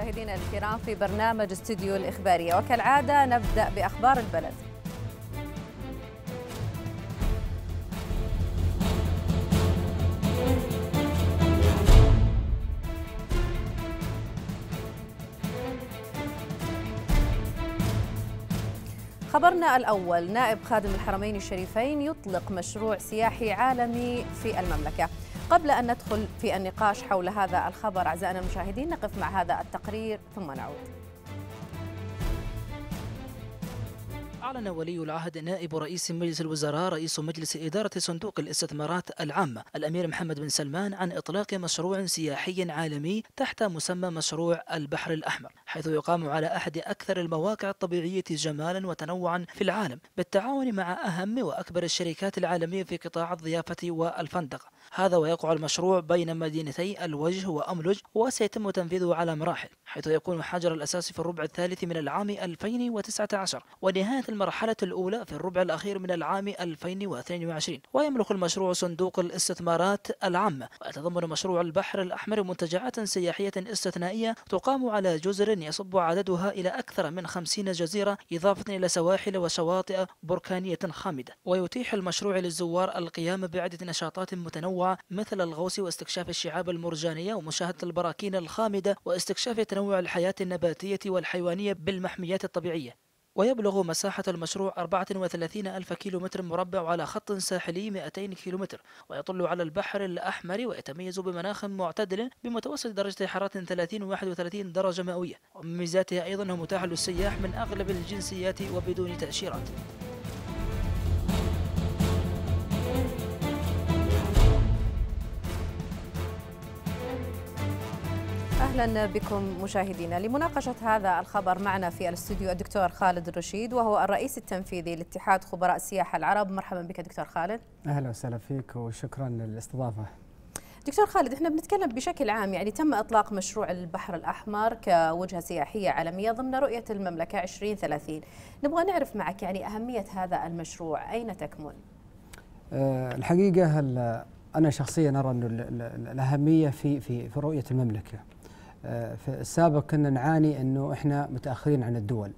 مشاهدينا الكرام في برنامج استديو الإخبارية وكالعادة نبدأ بأخبار البلد خبرنا الأول نائب خادم الحرمين الشريفين يطلق مشروع سياحي عالمي في المملكة قبل أن ندخل في النقاش حول هذا الخبر أعزائنا المشاهدين نقف مع هذا التقرير ثم نعود أعلن ولي العهد نائب رئيس مجلس الوزراء رئيس مجلس إدارة صندوق الاستثمارات العامة الأمير محمد بن سلمان عن إطلاق مشروع سياحي عالمي تحت مسمى مشروع البحر الأحمر حيث يقام على أحد أكثر المواقع الطبيعية جمالا وتنوعا في العالم بالتعاون مع أهم وأكبر الشركات العالمية في قطاع الضيافة والفندقة هذا ويقع المشروع بين مدينتي الوجه وأملج وسيتم تنفيذه على مراحل حيث يكون حجر الاساس في الربع الثالث من العام 2019 ونهاية المرحلة الأولى في الربع الأخير من العام 2022 ويملك المشروع صندوق الاستثمارات العامة ويتضمن مشروع البحر الأحمر منتجعات سياحية استثنائية تقام على جزر يصب عددها إلى أكثر من 50 جزيرة إضافة إلى سواحل وشواطئ بركانية خامدة ويتيح المشروع للزوار القيام بعدة نشاطات متنوعة متنوعة مثل الغوص واستكشاف الشعاب المرجانية ومشاهدة البراكين الخامدة واستكشاف تنوع الحياة النباتية والحيوانية بالمحميات الطبيعية ويبلغ مساحة المشروع 34 ألف متر مربع على خط ساحلي 200 متر ويطل على البحر الأحمر ويتميز بمناخ معتدل بمتوسط درجة حرارة 30 و 31 درجة مئوية ومن ميزاتها أيضا هو متاح للسياح من أغلب الجنسيات وبدون تأشيرات اهلا بكم مشاهدينا لمناقشه هذا الخبر معنا في الاستوديو الدكتور خالد الرشيد وهو الرئيس التنفيذي لاتحاد خبراء السياحه العرب مرحبا بك دكتور خالد اهلا وسهلا فيك وشكرا للاستضافه دكتور خالد احنا بنتكلم بشكل عام يعني تم اطلاق مشروع البحر الاحمر كوجهه سياحيه عالميه ضمن رؤيه المملكه 2030 نبغى نعرف معك يعني اهميه هذا المشروع اين تكمن أه الحقيقه انا شخصيا ارى انه الاهميه في في في رؤيه المملكه في السابق كنا نعاني انه احنا متاخرين عن الدول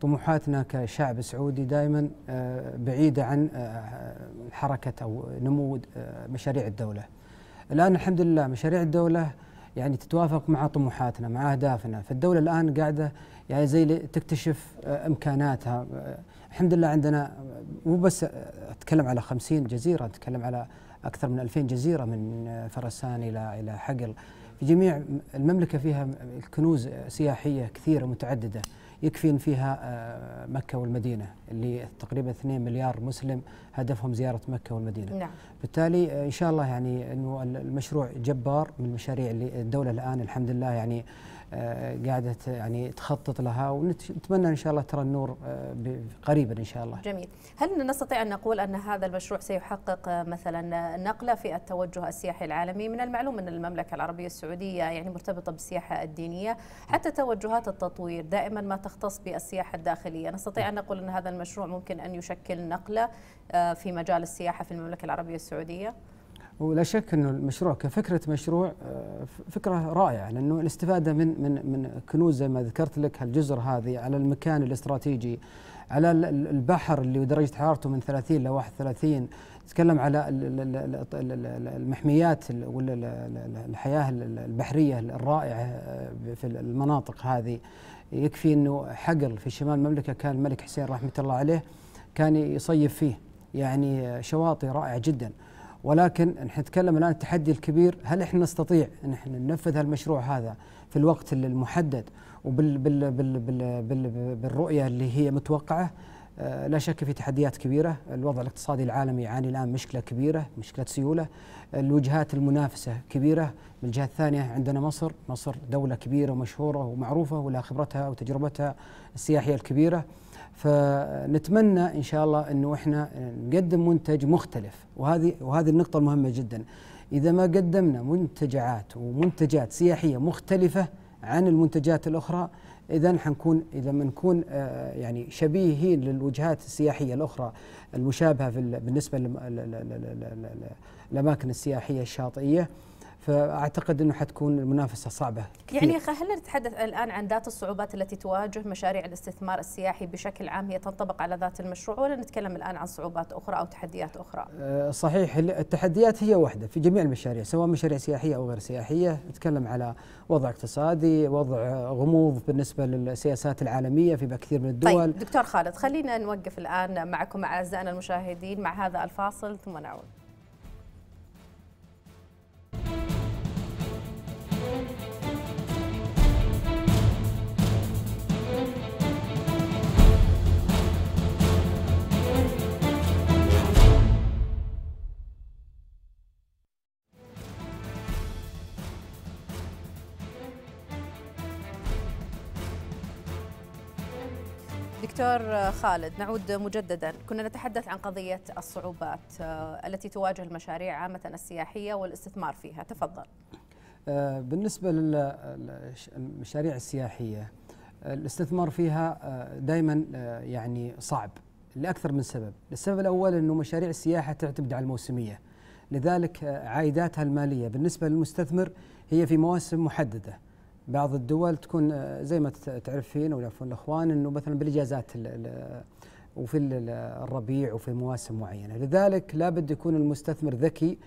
طموحاتنا كشعب سعودي دائما آه، بعيده عن آه، حركه او نمو آه، مشاريع الدوله الان الحمد لله مشاريع الدوله يعني تتوافق مع طموحاتنا مع اهدافنا فالدوله الان قاعده يعني زي تكتشف امكاناتها الحمد لله عندنا مو بس اتكلم على 50 جزيره اتكلم على اكثر من 2000 جزيره من فرسان الى الى حقل في جميع المملكة فيها كنوز سياحية كثيرة متعددة يكفي فيها آه، مكة والمدينة لتقريبا 2 مليار مسلم هدفهم زيارة مكة والمدينة نعم. بالتالي إن شاء الله يعني أنه المشروع جبار من المشاريع اللي الدولة الآن الحمد لله يعني آه، قاعدة يعني تخطط لها ونتمنى إن شاء الله ترى النور آه، قريبا إن شاء الله جميل هل نستطيع أن نقول أن هذا المشروع سيحقق آه، مثلا نقلة في التوجه السياحي العالمي من المعلوم أن المملكة العربية السعودية يعني مرتبطة بالسياحة الدينية حتى توجهات التطوير دائما ما تختص بالسياحة الداخلية نستطيع أن نقول أن هذا المشروع مشروع ممكن أن يشكل نقلة في مجال السياحة في المملكة العربية السعودية؟ ولا شك انه المشروع كفكره مشروع فكره رائعه لانه الاستفاده من من من كنوز زي ما ذكرت لك هالجزر هذه على المكان الاستراتيجي على البحر اللي درجه حرارته من 30 ل 31 نتكلم على المحميات والحياة البحريه الرائعه في المناطق هذه يكفي انه حقل في شمال المملكه كان الملك حسين رحمه الله عليه كان يصيف فيه يعني شواطئ رائعه جدا ولكن نحن نتكلم الان التحدي الكبير هل احنا نستطيع ان احنا ننفذ هالمشروع هذا في الوقت المحدد وبال بال بال بال بال بالرؤيه اللي هي متوقعه آه، لا شك في تحديات كبيرة الوضع الاقتصادي العالمي يعاني الآن مشكلة كبيرة مشكلة سيولة الوجهات المنافسة كبيرة من الجهة الثانية عندنا مصر مصر دولة كبيرة ومشهورة ومعروفة ولها خبرتها وتجربتها السياحية الكبيرة فنتمنى إن شاء الله أنه إحنا نقدم منتج مختلف وهذه, وهذه النقطة المهمة جدا إذا ما قدمنا منتجعات ومنتجات سياحية مختلفة عن المنتجات الأخرى اذا حنكون لما نكون آه، يعني شبيهين للوجهات السياحيه الاخرى المشابهه بالنسبه للاماكن السياحيه الشاطئيه فاعتقد انه حتكون المنافسه صعبه كثير. يعني هل نتحدث الان عن ذات الصعوبات التي تواجه مشاريع الاستثمار السياحي بشكل عام هي تنطبق على ذات المشروع ولا نتكلم الان عن صعوبات اخرى او تحديات اخرى؟ أه، صحيح التحديات هي واحده في جميع المشاريع سواء مشاريع سياحيه او غير سياحيه نتكلم على وضع اقتصادي، وضع غموض بالنسبه للسياسات العالميه في كثير من الدول. طيب دكتور خالد خلينا نوقف الان معكم اعزائنا المشاهدين مع هذا الفاصل ثم نعود. دكتور خالد نعود مجددا كنا نتحدث عن قضية الصعوبات آه، التي تواجه المشاريع عامة السياحية والاستثمار فيها تفضل آه، بالنسبة للمشاريع السياحية آه، الاستثمار فيها دائما يعني صعب لأكثر من سبب السبب الأول أنه مشاريع السياحة تعتمد على الموسمية لذلك عائداتها المالية بالنسبة للمستثمر هي في مواسم محددة بعض الدول تكون آه، زي ما تعرفين ولا الاخوان انه مثلا بالاجازات وفي الربيع وفي مواسم معينه، لذلك لابد يكون المستثمر ذكي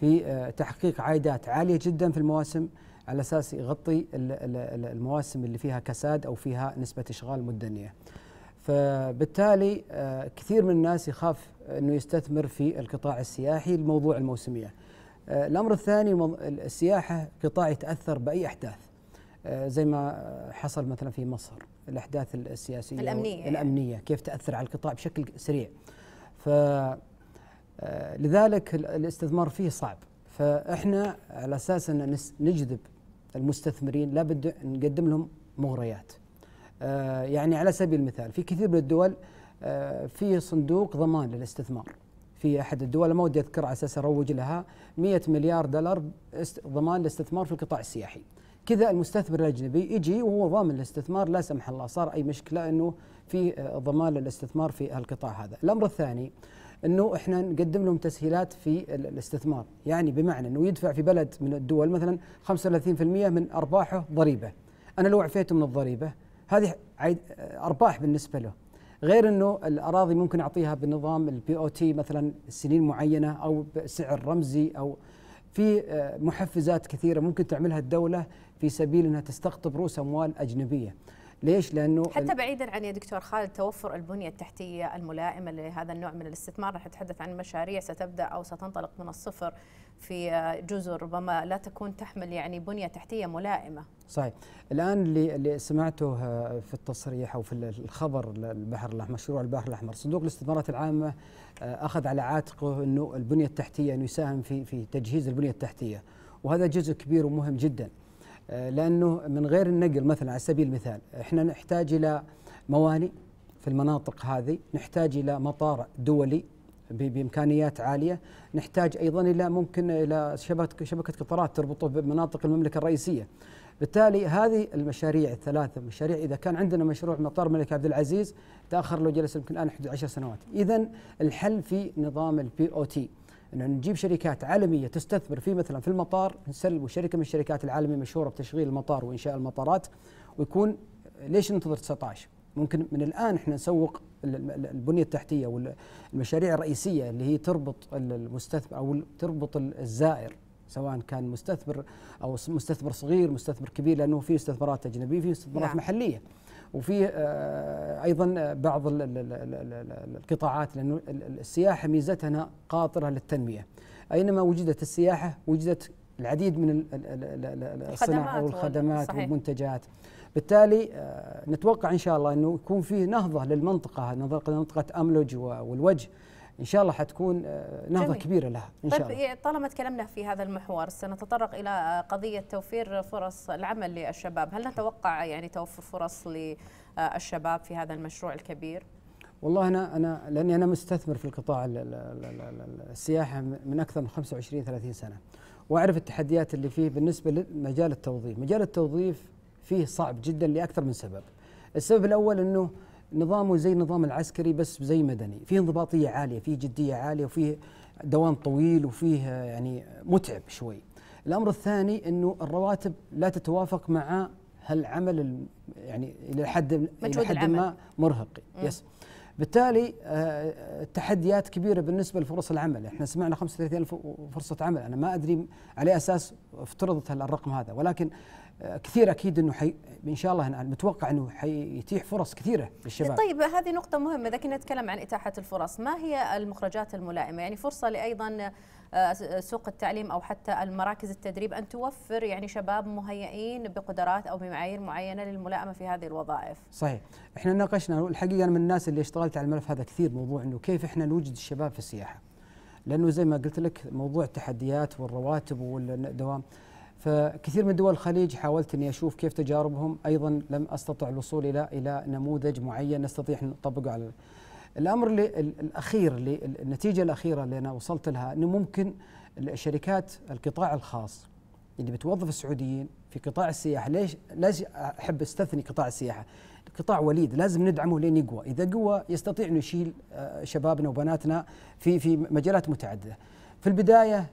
في آه، تحقيق عائدات عاليه جدا في المواسم على اساس يغطي المواسم اللي فيها كساد او فيها نسبه اشغال مدنيه. فبالتالي آه، كثير من الناس يخاف انه يستثمر في القطاع السياحي لموضوع الموسميه. الامر الثاني السياحه قطاع يتاثر باي احداث. آه، زي ما حصل مثلا في مصر الاحداث السياسيه الامنيه يعني. الامنيه كيف تاثر على القطاع بشكل سريع ف آه، لذلك الاستثمار فيه صعب فاحنا على اساس ان نجذب المستثمرين لابد نقدم لهم مغريات آه، يعني على سبيل المثال في كثير من الدول في صندوق ضمان للاستثمار في احد الدول ما ودي اذكر على اساس اروج لها 100 مليار دولار ضمان الاستثمار في القطاع السياحي كذا المستثمر الاجنبي يجي وهو ضامن الاستثمار لا سمح الله صار اي مشكله انه في آه، ضمان للاستثمار في القطاع هذا. الامر الثاني انه احنا نقدم لهم تسهيلات في الاستثمار، يعني بمعنى انه يدفع في بلد من الدول مثلا 35% من ارباحه ضريبه. انا لو عفيته من الضريبه هذه آه، ارباح بالنسبه له. غير انه الاراضي ممكن اعطيها بنظام البي او تي مثلا سنين معينه او بسعر رمزي او في آه، محفزات كثيره ممكن تعملها الدوله في سبيل انها تستقطب رؤوس اموال اجنبيه ليش؟ لانه حتى بعيدا عن يا دكتور خالد توفر البنيه التحتيه الملائمه لهذا النوع من الاستثمار راح نتحدث عن مشاريع ستبدا او ستنطلق من الصفر في جزر ربما لا تكون تحمل يعني بنيه تحتيه ملائمه. صحيح. الان اللي, اللي سمعته آه، في التصريح او في الخبر البحر الاحمر مشروع البحر الاحمر صندوق الاستثمارات العامه آه، اخذ على عاتقه انه البنيه التحتيه انه يساهم في في تجهيز البنيه التحتيه وهذا جزء كبير ومهم جدا. آه، لانه من غير النقل مثلا على سبيل المثال احنا نحتاج الى موانئ في المناطق هذه، نحتاج الى مطار دولي بامكانيات عاليه، نحتاج ايضا الى ممكن الى شبكه شبكه قطارات تربطه بمناطق المملكه الرئيسيه. بالتالي هذه المشاريع الثلاثه مشاريع اذا كان عندنا مشروع مطار الملك عبد العزيز تاخر له جلس يمكن الان حدود عشر سنوات، اذا الحل في نظام البي او تي. ان نجيب شركات عالميه تستثمر في مثلا في المطار نسلم شركه من الشركات العالميه مشهوره بتشغيل المطار وانشاء المطارات ويكون ليش ننتظر 19 ممكن من الان احنا نسوق البنيه التحتيه والمشاريع الرئيسيه اللي هي تربط المستثمر او تربط الزائر سواء كان مستثمر او مستثمر صغير مستثمر كبير لانه في استثمارات اجنبيه في استثمارات نعم. محليه وفيه ايضا بعض القطاعات لانه السياحه ميزتها انها قاطره للتنميه اينما وجدت السياحه وجدت العديد من الصناعه والخدمات صحيح. والمنتجات بالتالي نتوقع ان شاء الله انه يكون فيه نهضه للمنطقه منطقه املج والوجه ان شاء الله حتكون آه، نهضه جميل. كبيره لها ان طيب شاء الله إيه، طالما تكلمنا في هذا المحور سنتطرق الى آه، قضيه توفير فرص العمل للشباب هل نتوقع يعني توفر فرص للشباب في هذا المشروع الكبير والله انا انا لاني انا مستثمر في القطاع السياحه من اكثر من 25 30 سنه واعرف التحديات اللي فيه بالنسبه لمجال التوظيف، مجال التوظيف فيه صعب جدا لاكثر من سبب. السبب الاول انه نظامه زي النظام العسكري بس زي مدني فيه انضباطيه عاليه فيه جديه عاليه وفيه دوام طويل وفيه يعني متعب شوي الامر الثاني انه الرواتب لا تتوافق مع هالعمل يعني الى حد الى حد ما مرهق يس بالتالي التحديات آه، كبيره بالنسبه لفرص العمل احنا سمعنا 35000 فرصه عمل انا ما ادري على اساس افترضت الرقم هذا ولكن كثير اكيد انه حي ان شاء الله متوقع انه حيتيح فرص كثيره للشباب. طيب هذه نقطة مهمة اذا كنا نتكلم عن اتاحة الفرص، ما هي المخرجات الملائمة؟ يعني فرصة لايضا آه، سوق التعليم او حتى المراكز التدريب ان توفر يعني شباب مهيئين بقدرات او بمعايير معينة للملائمة في هذه الوظائف. صحيح، احنا ناقشنا الحقيقة انا من الناس اللي اشتغلت على الملف هذا كثير موضوع انه كيف احنا نوجد الشباب في السياحة. لانه زي ما قلت لك موضوع التحديات والرواتب والدوام فكثير من دول الخليج حاولت اني اشوف كيف تجاربهم ايضا لم استطع الوصول الى الى نموذج معين نستطيع ان نطبقه على الامر اللي الاخير اللي النتيجه الاخيره اللي انا وصلت لها انه ممكن الشركات القطاع الخاص اللي بتوظف السعوديين في قطاع السياحه ليش ليش احب استثني قطاع السياحه قطاع وليد لازم ندعمه لين يقوى اذا قوى يستطيع انه يشيل آه، شبابنا وبناتنا في في مجالات متعدده في البدايه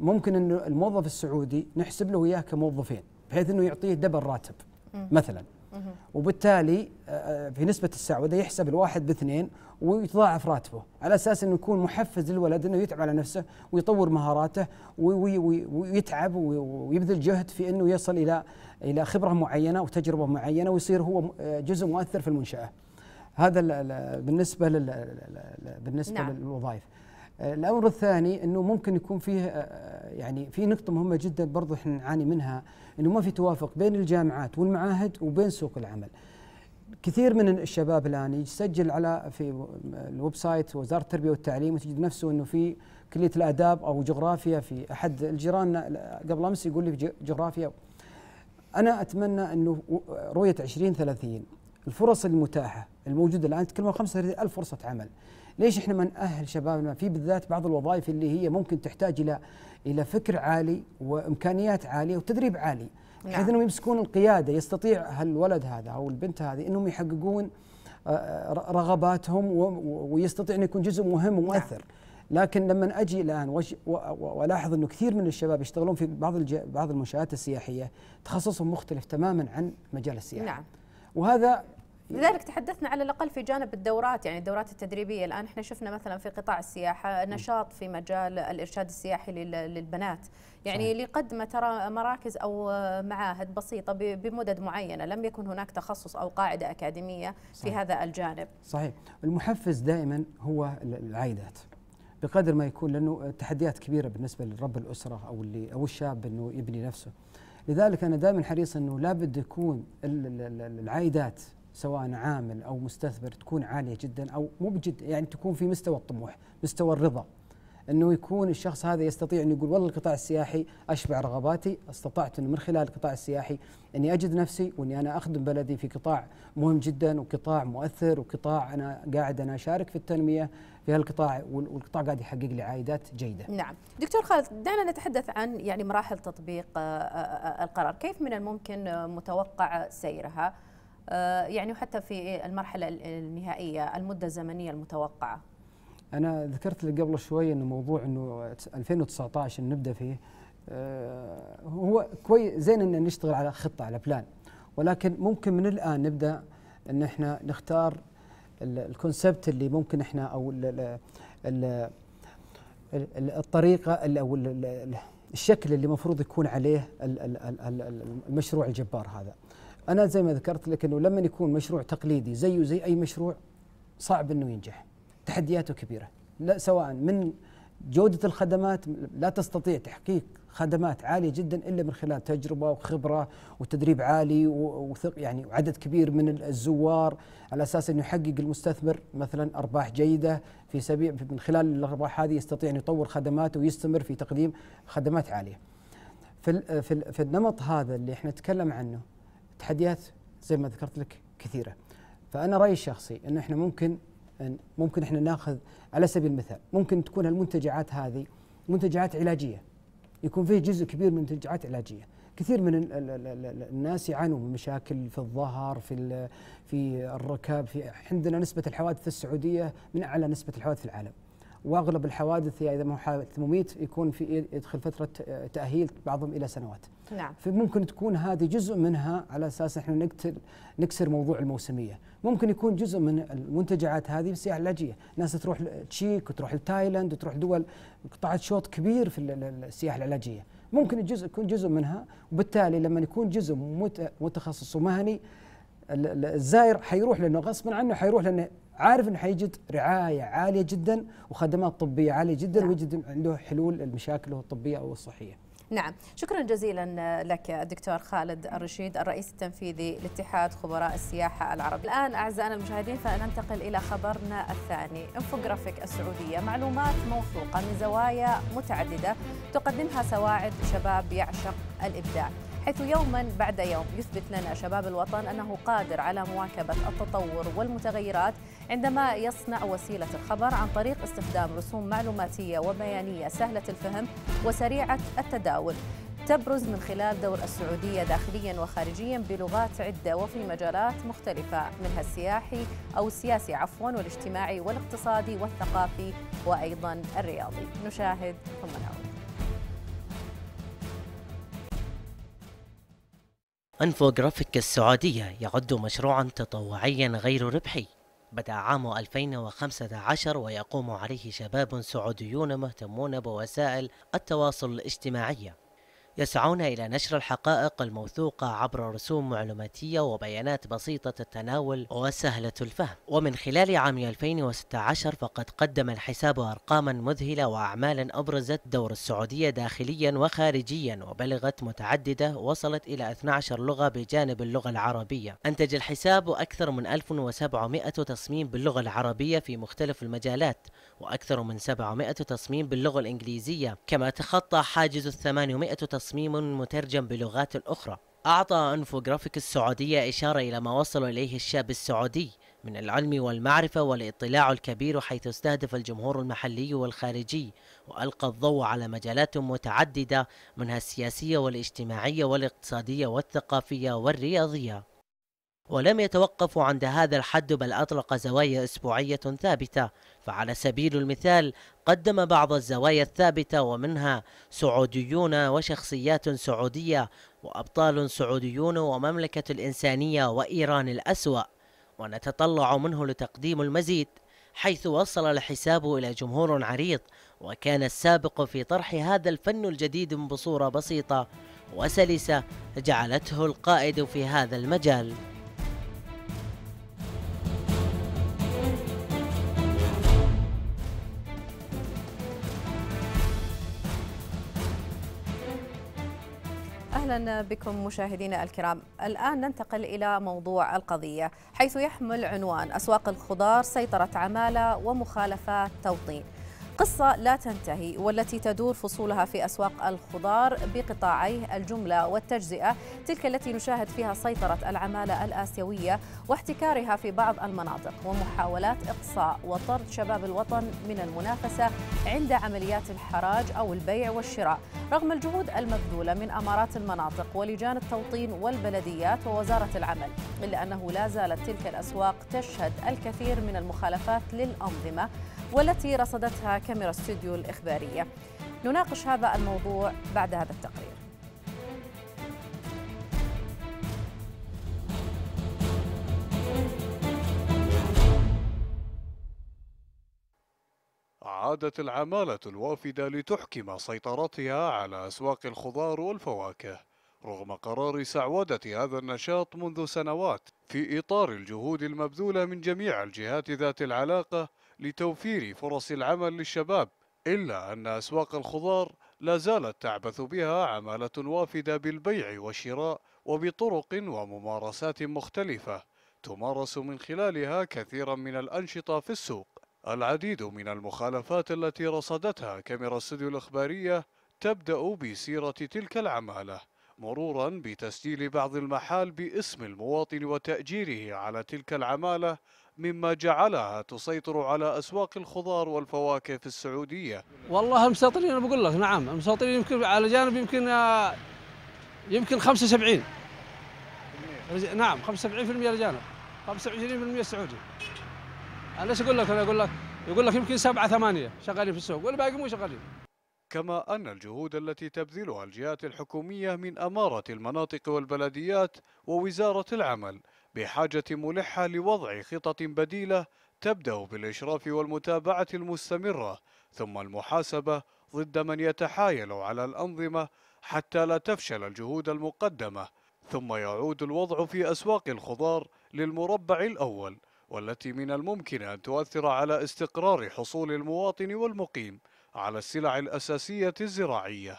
ممكن انه الموظف السعودي نحسب له اياه كموظفين بحيث انه يعطيه دبل راتب مثلا وبالتالي آه، آه، في نسبة السعودة يحسب الواحد باثنين ويتضاعف راتبه على أساس أنه يكون محفز للولد أنه يتعب على نفسه ويطور مهاراته ويتعب ويبذل جهد في أنه يصل إلى إلى خبرة معينة وتجربة معينة ويصير هو آه، جزء مؤثر في المنشأة هذا بالنسبة بالنسبة نعم. للوظائف آه، الامر الثاني انه ممكن يكون فيه آه، آه، يعني في نقطه مهمه جدا برضو احنا نعاني منها انه ما في توافق بين الجامعات والمعاهد وبين سوق العمل. كثير من الشباب الان يسجل على في الويب سايت وزاره التربيه والتعليم وتجد نفسه انه في كليه الاداب او جغرافيا في احد الجيران قبل امس يقول لي في جغرافيا انا اتمنى انه رؤيه 2030 الفرص المتاحه الموجوده الان تكلموا عن 35000 فرصه عمل ليش احنا ما نأهل شبابنا في بالذات بعض الوظائف اللي هي ممكن تحتاج الى الى فكر عالي وامكانيات عاليه وتدريب عالي نعم. بحيث انهم يمسكون القياده يستطيع هالولد هذا او البنت هذه انهم يحققون آه، رغباتهم ويستطيع ان يكون جزء مهم ومؤثر نعم. لكن لما اجي الان والاحظ انه كثير من الشباب يشتغلون في بعض بعض المنشات السياحيه تخصصهم مختلف تماما عن مجال السياحه. نعم. وهذا لذلك تحدثنا على الاقل في جانب الدورات يعني الدورات التدريبيه الان احنا شفنا مثلا في قطاع السياحه نشاط في مجال الارشاد السياحي للبنات يعني صحيح. اللي قدم ترى مراكز او معاهد بسيطه بمدد معينه لم يكن هناك تخصص او قاعده اكاديميه صحيح. في هذا الجانب صحيح المحفز دائما هو العائدات بقدر ما يكون لانه التحديات كبيره بالنسبه لرب الاسره او اللي او الشاب انه يبني نفسه لذلك انا دائما حريص انه لابد يكون العائدات سواء عامل او مستثمر تكون عاليه جدا او مو بجد يعني تكون في مستوى الطموح، مستوى الرضا. انه يكون الشخص هذا يستطيع انه يقول والله القطاع السياحي اشبع رغباتي، استطعت انه من خلال القطاع السياحي اني اجد نفسي واني انا اخدم بلدي في قطاع مهم جدا وقطاع مؤثر وقطاع انا قاعد انا اشارك في التنميه في هالقطاع والقطاع قاعد يحقق لي عائدات جيده. نعم، دكتور خالد دعنا نتحدث عن يعني مراحل تطبيق آه، آه، آه، القرار، كيف من الممكن متوقع سيرها؟ آه، يعني وحتى في المرحلة النهائية المدة الزمنية المتوقعة أنا ذكرت لك قبل شوي أنه موضوع أنه 2019 نبدأ فيه آه، هو كويس زين أن نشتغل على خطة على بلان ولكن ممكن من الآن نبدأ أن احنا نختار الكونسبت اللي ممكن احنا أو ال ال الطريقة أو الشكل اللي المفروض يكون عليه المشروع الجبار هذا انا زي ما ذكرت لك انه لما يكون مشروع تقليدي زيه زي اي مشروع صعب انه ينجح تحدياته كبيره لا سواء من جوده الخدمات لا تستطيع تحقيق خدمات عاليه جدا الا من خلال تجربه وخبره وتدريب عالي وثق يعني عدد كبير من الزوار على اساس انه يحقق المستثمر مثلا ارباح جيده في سبيل من خلال الارباح هذه يستطيع ان يطور خدماته ويستمر في تقديم خدمات عاليه. في في, في النمط هذا اللي احنا نتكلم عنه تحديات زي ما ذكرت لك كثيره فانا رايي الشخصي ان احنا ممكن ممكن احنا ناخذ على سبيل المثال ممكن تكون المنتجعات هذه منتجعات علاجيه يكون فيه جزء كبير من منتجعات علاجيه كثير من الناس يعانون من مشاكل في الظهر في في الركاب في عندنا نسبه الحوادث في السعوديه من اعلى نسبه الحوادث في العالم واغلب الحوادث اذا ما حادث مميت يكون في يدخل فتره تاهيل بعضهم الى سنوات. نعم. فممكن تكون هذه جزء منها على اساس احنا نقتل نكسر موضوع الموسميه، ممكن يكون جزء من المنتجعات هذه السياحه العلاجيه، ناس تروح تشيك وتروح لتايلاند وتروح دول قطعت شوط كبير في السياحه العلاجيه، ممكن الجزء يكون جزء منها وبالتالي لما يكون جزء متخصص ومهني الزائر حيروح لانه غصبا عنه حيروح لانه عارف انه حيجد رعايه عاليه جدا وخدمات طبيه عاليه جدا نعم. ويجد عنده حلول لمشاكله الطبيه او الصحيه. نعم، شكرا جزيلا لك الدكتور خالد الرشيد الرئيس التنفيذي لاتحاد خبراء السياحه العرب. الان اعزائنا المشاهدين فننتقل الى خبرنا الثاني، انفوجرافيك السعوديه معلومات موثوقه من زوايا متعدده تقدمها سواعد شباب يعشق الابداع. حيث يوما بعد يوم يثبت لنا شباب الوطن أنه قادر على مواكبة التطور والمتغيرات عندما يصنع وسيلة الخبر عن طريق استخدام رسوم معلوماتية وبيانية سهلة الفهم وسريعة التداول تبرز من خلال دور السعودية داخليا وخارجيا بلغات عدة وفي مجالات مختلفة منها السياحي أو السياسي عفوا والاجتماعي والاقتصادي والثقافي وأيضا الرياضي نشاهد ثم نعود أنفوجرافيك السعودية يعد مشروعا تطوعيا غير ربحي بدأ عام 2015 ويقوم عليه شباب سعوديون مهتمون بوسائل التواصل الاجتماعية يسعون إلى نشر الحقائق الموثوقة عبر رسوم معلوماتية وبيانات بسيطة التناول وسهلة الفهم ومن خلال عام 2016 فقد قدم الحساب أرقاما مذهلة وأعمالا أبرزت دور السعودية داخليا وخارجيا وبلغت متعددة وصلت إلى 12 لغة بجانب اللغة العربية أنتج الحساب أكثر من 1700 تصميم باللغة العربية في مختلف المجالات وأكثر من 700 تصميم باللغة الإنجليزية كما تخطى حاجز 800 تصميم مترجم بلغات أخرى أعطى أنفوغرافيك السعودية إشارة إلى ما وصل إليه الشاب السعودي من العلم والمعرفة والاطلاع الكبير حيث استهدف الجمهور المحلي والخارجي وألقى الضوء على مجالات متعددة منها السياسية والاجتماعية والاقتصادية والثقافية والرياضية ولم يتوقف عند هذا الحد بل أطلق زوايا أسبوعية ثابتة فعلى سبيل المثال قدم بعض الزوايا الثابتة ومنها سعوديون وشخصيات سعودية وأبطال سعوديون ومملكة الإنسانية وإيران الأسوأ ونتطلع منه لتقديم المزيد حيث وصل الحساب إلى جمهور عريض وكان السابق في طرح هذا الفن الجديد بصورة بسيطة وسلسة جعلته القائد في هذا المجال أهلا بكم مشاهدينا الكرام الآن ننتقل إلى موضوع القضية حيث يحمل عنوان أسواق الخضار سيطرة عمالة ومخالفات توطين قصة لا تنتهي والتي تدور فصولها في أسواق الخضار بقطاعيه الجملة والتجزئة تلك التي نشاهد فيها سيطرة العمالة الآسيوية واحتكارها في بعض المناطق ومحاولات إقصاء وطرد شباب الوطن من المنافسة عند عمليات الحراج أو البيع والشراء رغم الجهود المبذولة من أمارات المناطق ولجان التوطين والبلديات ووزارة العمل إلا أنه لا زالت تلك الأسواق تشهد الكثير من المخالفات للأنظمة والتي رصدتها كاميرا استوديو الإخبارية نناقش هذا الموضوع بعد هذا التقرير عادت العمالة الوافدة لتحكم سيطرتها على أسواق الخضار والفواكه رغم قرار سعودة هذا النشاط منذ سنوات في إطار الجهود المبذولة من جميع الجهات ذات العلاقة لتوفير فرص العمل للشباب إلا أن أسواق الخضار لا زالت تعبث بها عمالة وافدة بالبيع والشراء وبطرق وممارسات مختلفة تمارس من خلالها كثيرا من الأنشطة في السوق العديد من المخالفات التي رصدتها كاميرا استوديو الإخبارية تبدأ بسيرة تلك العمالة مرورا بتسجيل بعض المحال باسم المواطن وتأجيره على تلك العمالة مما جعلها تسيطر على أسواق الخضار والفواكه في السعودية والله المسيطرين أنا بقول لك نعم المسيطرين يمكن على جانب يمكن آه، يمكن 75 نعم 75% لجانب 25% سعودي انا ليش اقول لك انا اقول لك يقول لك يمكن سبعه ثمانيه شغالين في السوق والباقي مو شغالين كما أن الجهود التي تبذلها الجهات الحكومية من أمارة المناطق والبلديات ووزارة العمل بحاجة ملحة لوضع خطط بديلة تبدأ بالإشراف والمتابعة المستمرة ثم المحاسبة ضد من يتحايل على الأنظمة حتى لا تفشل الجهود المقدمة ثم يعود الوضع في أسواق الخضار للمربع الأول والتي من الممكن أن تؤثر على استقرار حصول المواطن والمقيم على السلع الأساسية الزراعية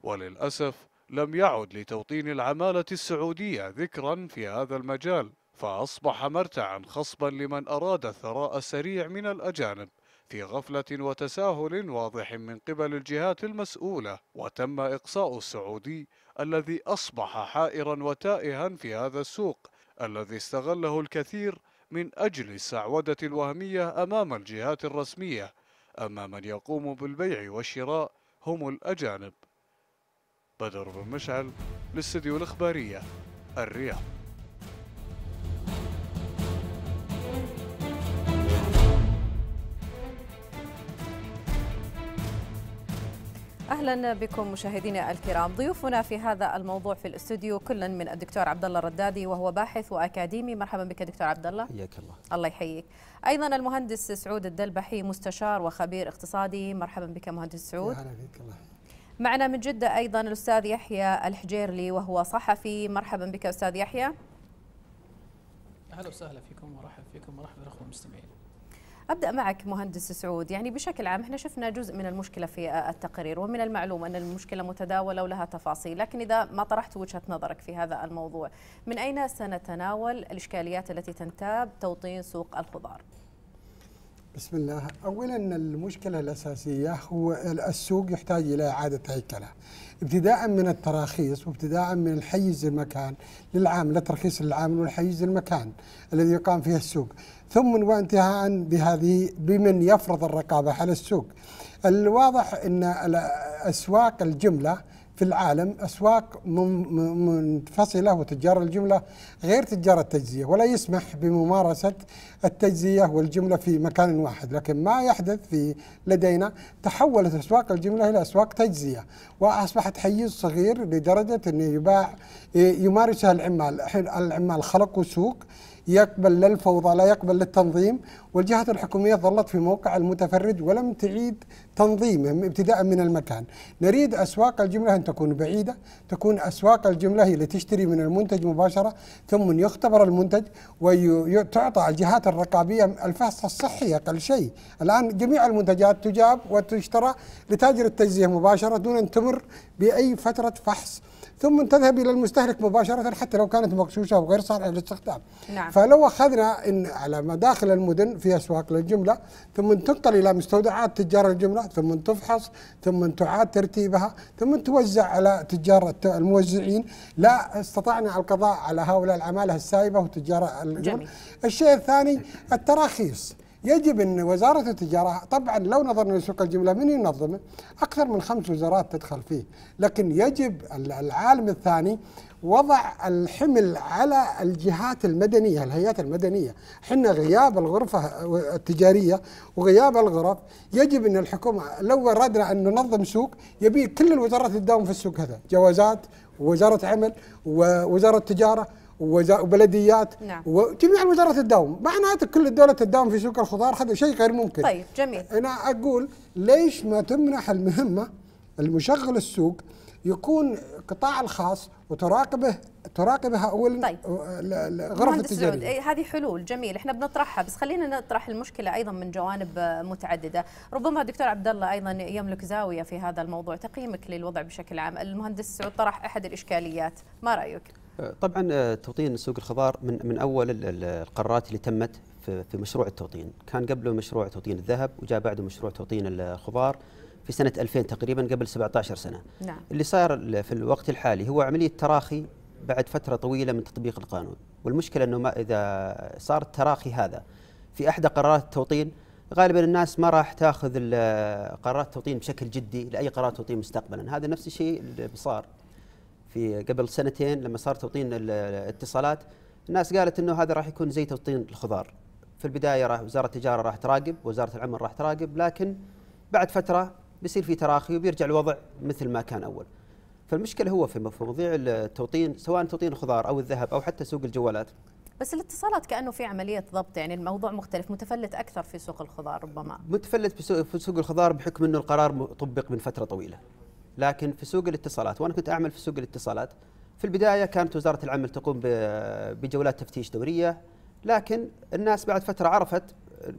وللأسف لم يعد لتوطين العمالة السعودية ذكرا في هذا المجال فأصبح مرتعا خصبا لمن أراد الثراء السريع من الأجانب في غفلة وتساهل واضح من قبل الجهات المسؤولة وتم إقصاء السعودي الذي أصبح حائرا وتائها في هذا السوق الذي استغله الكثير من أجل السعودة الوهمية أمام الجهات الرسمية أما من يقوم بالبيع والشراء هم الأجانب بدر بن مشعل للاستديو الإخبارية الرياض اهلا بكم مشاهدينا الكرام ضيوفنا في هذا الموضوع في الاستوديو كلا من الدكتور عبد الله الردادي وهو باحث واكاديمي مرحبا بك دكتور عبد الله حياك الله الله يحييك ايضا المهندس سعود الدلبحي مستشار وخبير اقتصادي مرحبا بك مهندس سعود اهلا بك الله معنا من جدة أيضا الأستاذ يحيى الحجيرلي وهو صحفي مرحبا بك أستاذ يحيى أهلا وسهلا فيكم ورحب فيكم ورحب بالأخوة المستمعين ابدا معك مهندس سعود يعني بشكل عام احنا شفنا جزء من المشكله في التقرير ومن المعلوم ان المشكله متداوله ولها تفاصيل لكن اذا ما طرحت وجهه نظرك في هذا الموضوع من اين سنتناول الاشكاليات التي تنتاب توطين سوق الخضار بسم الله اولا المشكله الاساسيه هو السوق يحتاج الى اعاده هيكله ابتداء من التراخيص وابتداء من الحيز المكان للعامل ترخيص العامل والحيز المكان الذي يقام فيه السوق ثم وانتهاء بهذه بمن يفرض الرقابة على السوق الواضح أن أسواق الجملة في العالم أسواق منفصلة وتجارة الجملة غير تجارة التجزية ولا يسمح بممارسة التجزية والجملة في مكان واحد لكن ما يحدث في لدينا تحولت أسواق الجملة إلى أسواق تجزية وأصبحت حيز صغير لدرجة أنه يباع يمارسها العمال الحين العمال خلقوا سوق يقبل للفوضى لا يقبل للتنظيم والجهات الحكومية ظلت في موقع المتفرج ولم تعيد تنظيمه ابتداء من المكان نريد أسواق الجملة أن تكون بعيدة تكون أسواق الجملة هي اللي تشتري من المنتج مباشرة ثم يختبر المنتج وتعطى الجهات الرقابية الفحص الصحي أقل شيء الآن جميع المنتجات تجاب وتشترى لتاجر التجزية مباشرة دون أن تمر بأي فترة فحص ثم تذهب الى المستهلك مباشره حتى لو كانت مغشوشه وغير صالحه للاستخدام. نعم. فلو اخذنا ان على مداخل المدن في في أسواق للجملة ثم تنقل إلى مستودعات تجار الجملة ثم تفحص ثم تعاد ترتيبها ثم توزع على تجار الموزعين لا استطعنا القضاء على هؤلاء العمالة السائبة وتجار الجملة الشيء الثاني التراخيص يجب ان وزاره التجاره طبعا لو نظرنا لسوق الجمله من ينظمه؟ اكثر من خمس وزارات تدخل فيه، لكن يجب العالم الثاني وضع الحمل على الجهات المدنية الهيئات المدنية حنا غياب الغرفة التجارية وغياب الغرف يجب أن الحكومة لو أردنا أن ننظم سوق يبي كل الوزارات تداوم في السوق هذا جوازات ووزارة عمل ووزارة تجارة وبلديات نعم. وجميع الوزارات تداوم معناته كل الدولة تداوم في سوق الخضار هذا شيء غير ممكن طيب جميل أنا أقول ليش ما تمنح المهمة المشغل السوق يكون القطاع الخاص وتراقبه تراقبها اول طيب. آه، غرف التجاريه إيه، هذه حلول جميل احنا بنطرحها بس خلينا نطرح المشكله ايضا من جوانب آه، متعدده ربما دكتور عبد الله ايضا يملك زاويه في هذا الموضوع تقييمك للوضع بشكل عام المهندس سعود طرح احد الاشكاليات ما رايك آه، طبعا توطين سوق الخضار من من اول القرارات اللي تمت في مشروع التوطين كان قبله مشروع توطين الذهب وجاء بعده مشروع توطين الخضار في سنه 2000 تقريبا قبل 17 سنه نعم. اللي صار في الوقت الحالي هو عمليه تراخي بعد فتره طويله من تطبيق القانون والمشكله انه ما اذا صار التراخي هذا في احدى قرارات التوطين غالبا الناس ما راح تاخذ قرارات التوطين بشكل جدي لاي قرار توطين مستقبلا هذا نفس الشيء اللي صار في قبل سنتين لما صار توطين الاتصالات الناس قالت انه هذا راح يكون زي توطين الخضار في البدايه راح وزاره التجاره راح تراقب وزاره العمل راح تراقب لكن بعد فتره بيصير في تراخي وبيرجع الوضع مثل ما كان اول. فالمشكله هو في مواضيع التوطين سواء توطين الخضار او الذهب او حتى سوق الجوالات. بس الاتصالات كانه في عمليه ضبط يعني الموضوع مختلف متفلت اكثر في سوق الخضار ربما. متفلت في سوق الخضار بحكم انه القرار طبق من فتره طويله. لكن في سوق الاتصالات وانا كنت اعمل في سوق الاتصالات في البدايه كانت وزاره العمل تقوم بجولات تفتيش دوريه لكن الناس بعد فتره عرفت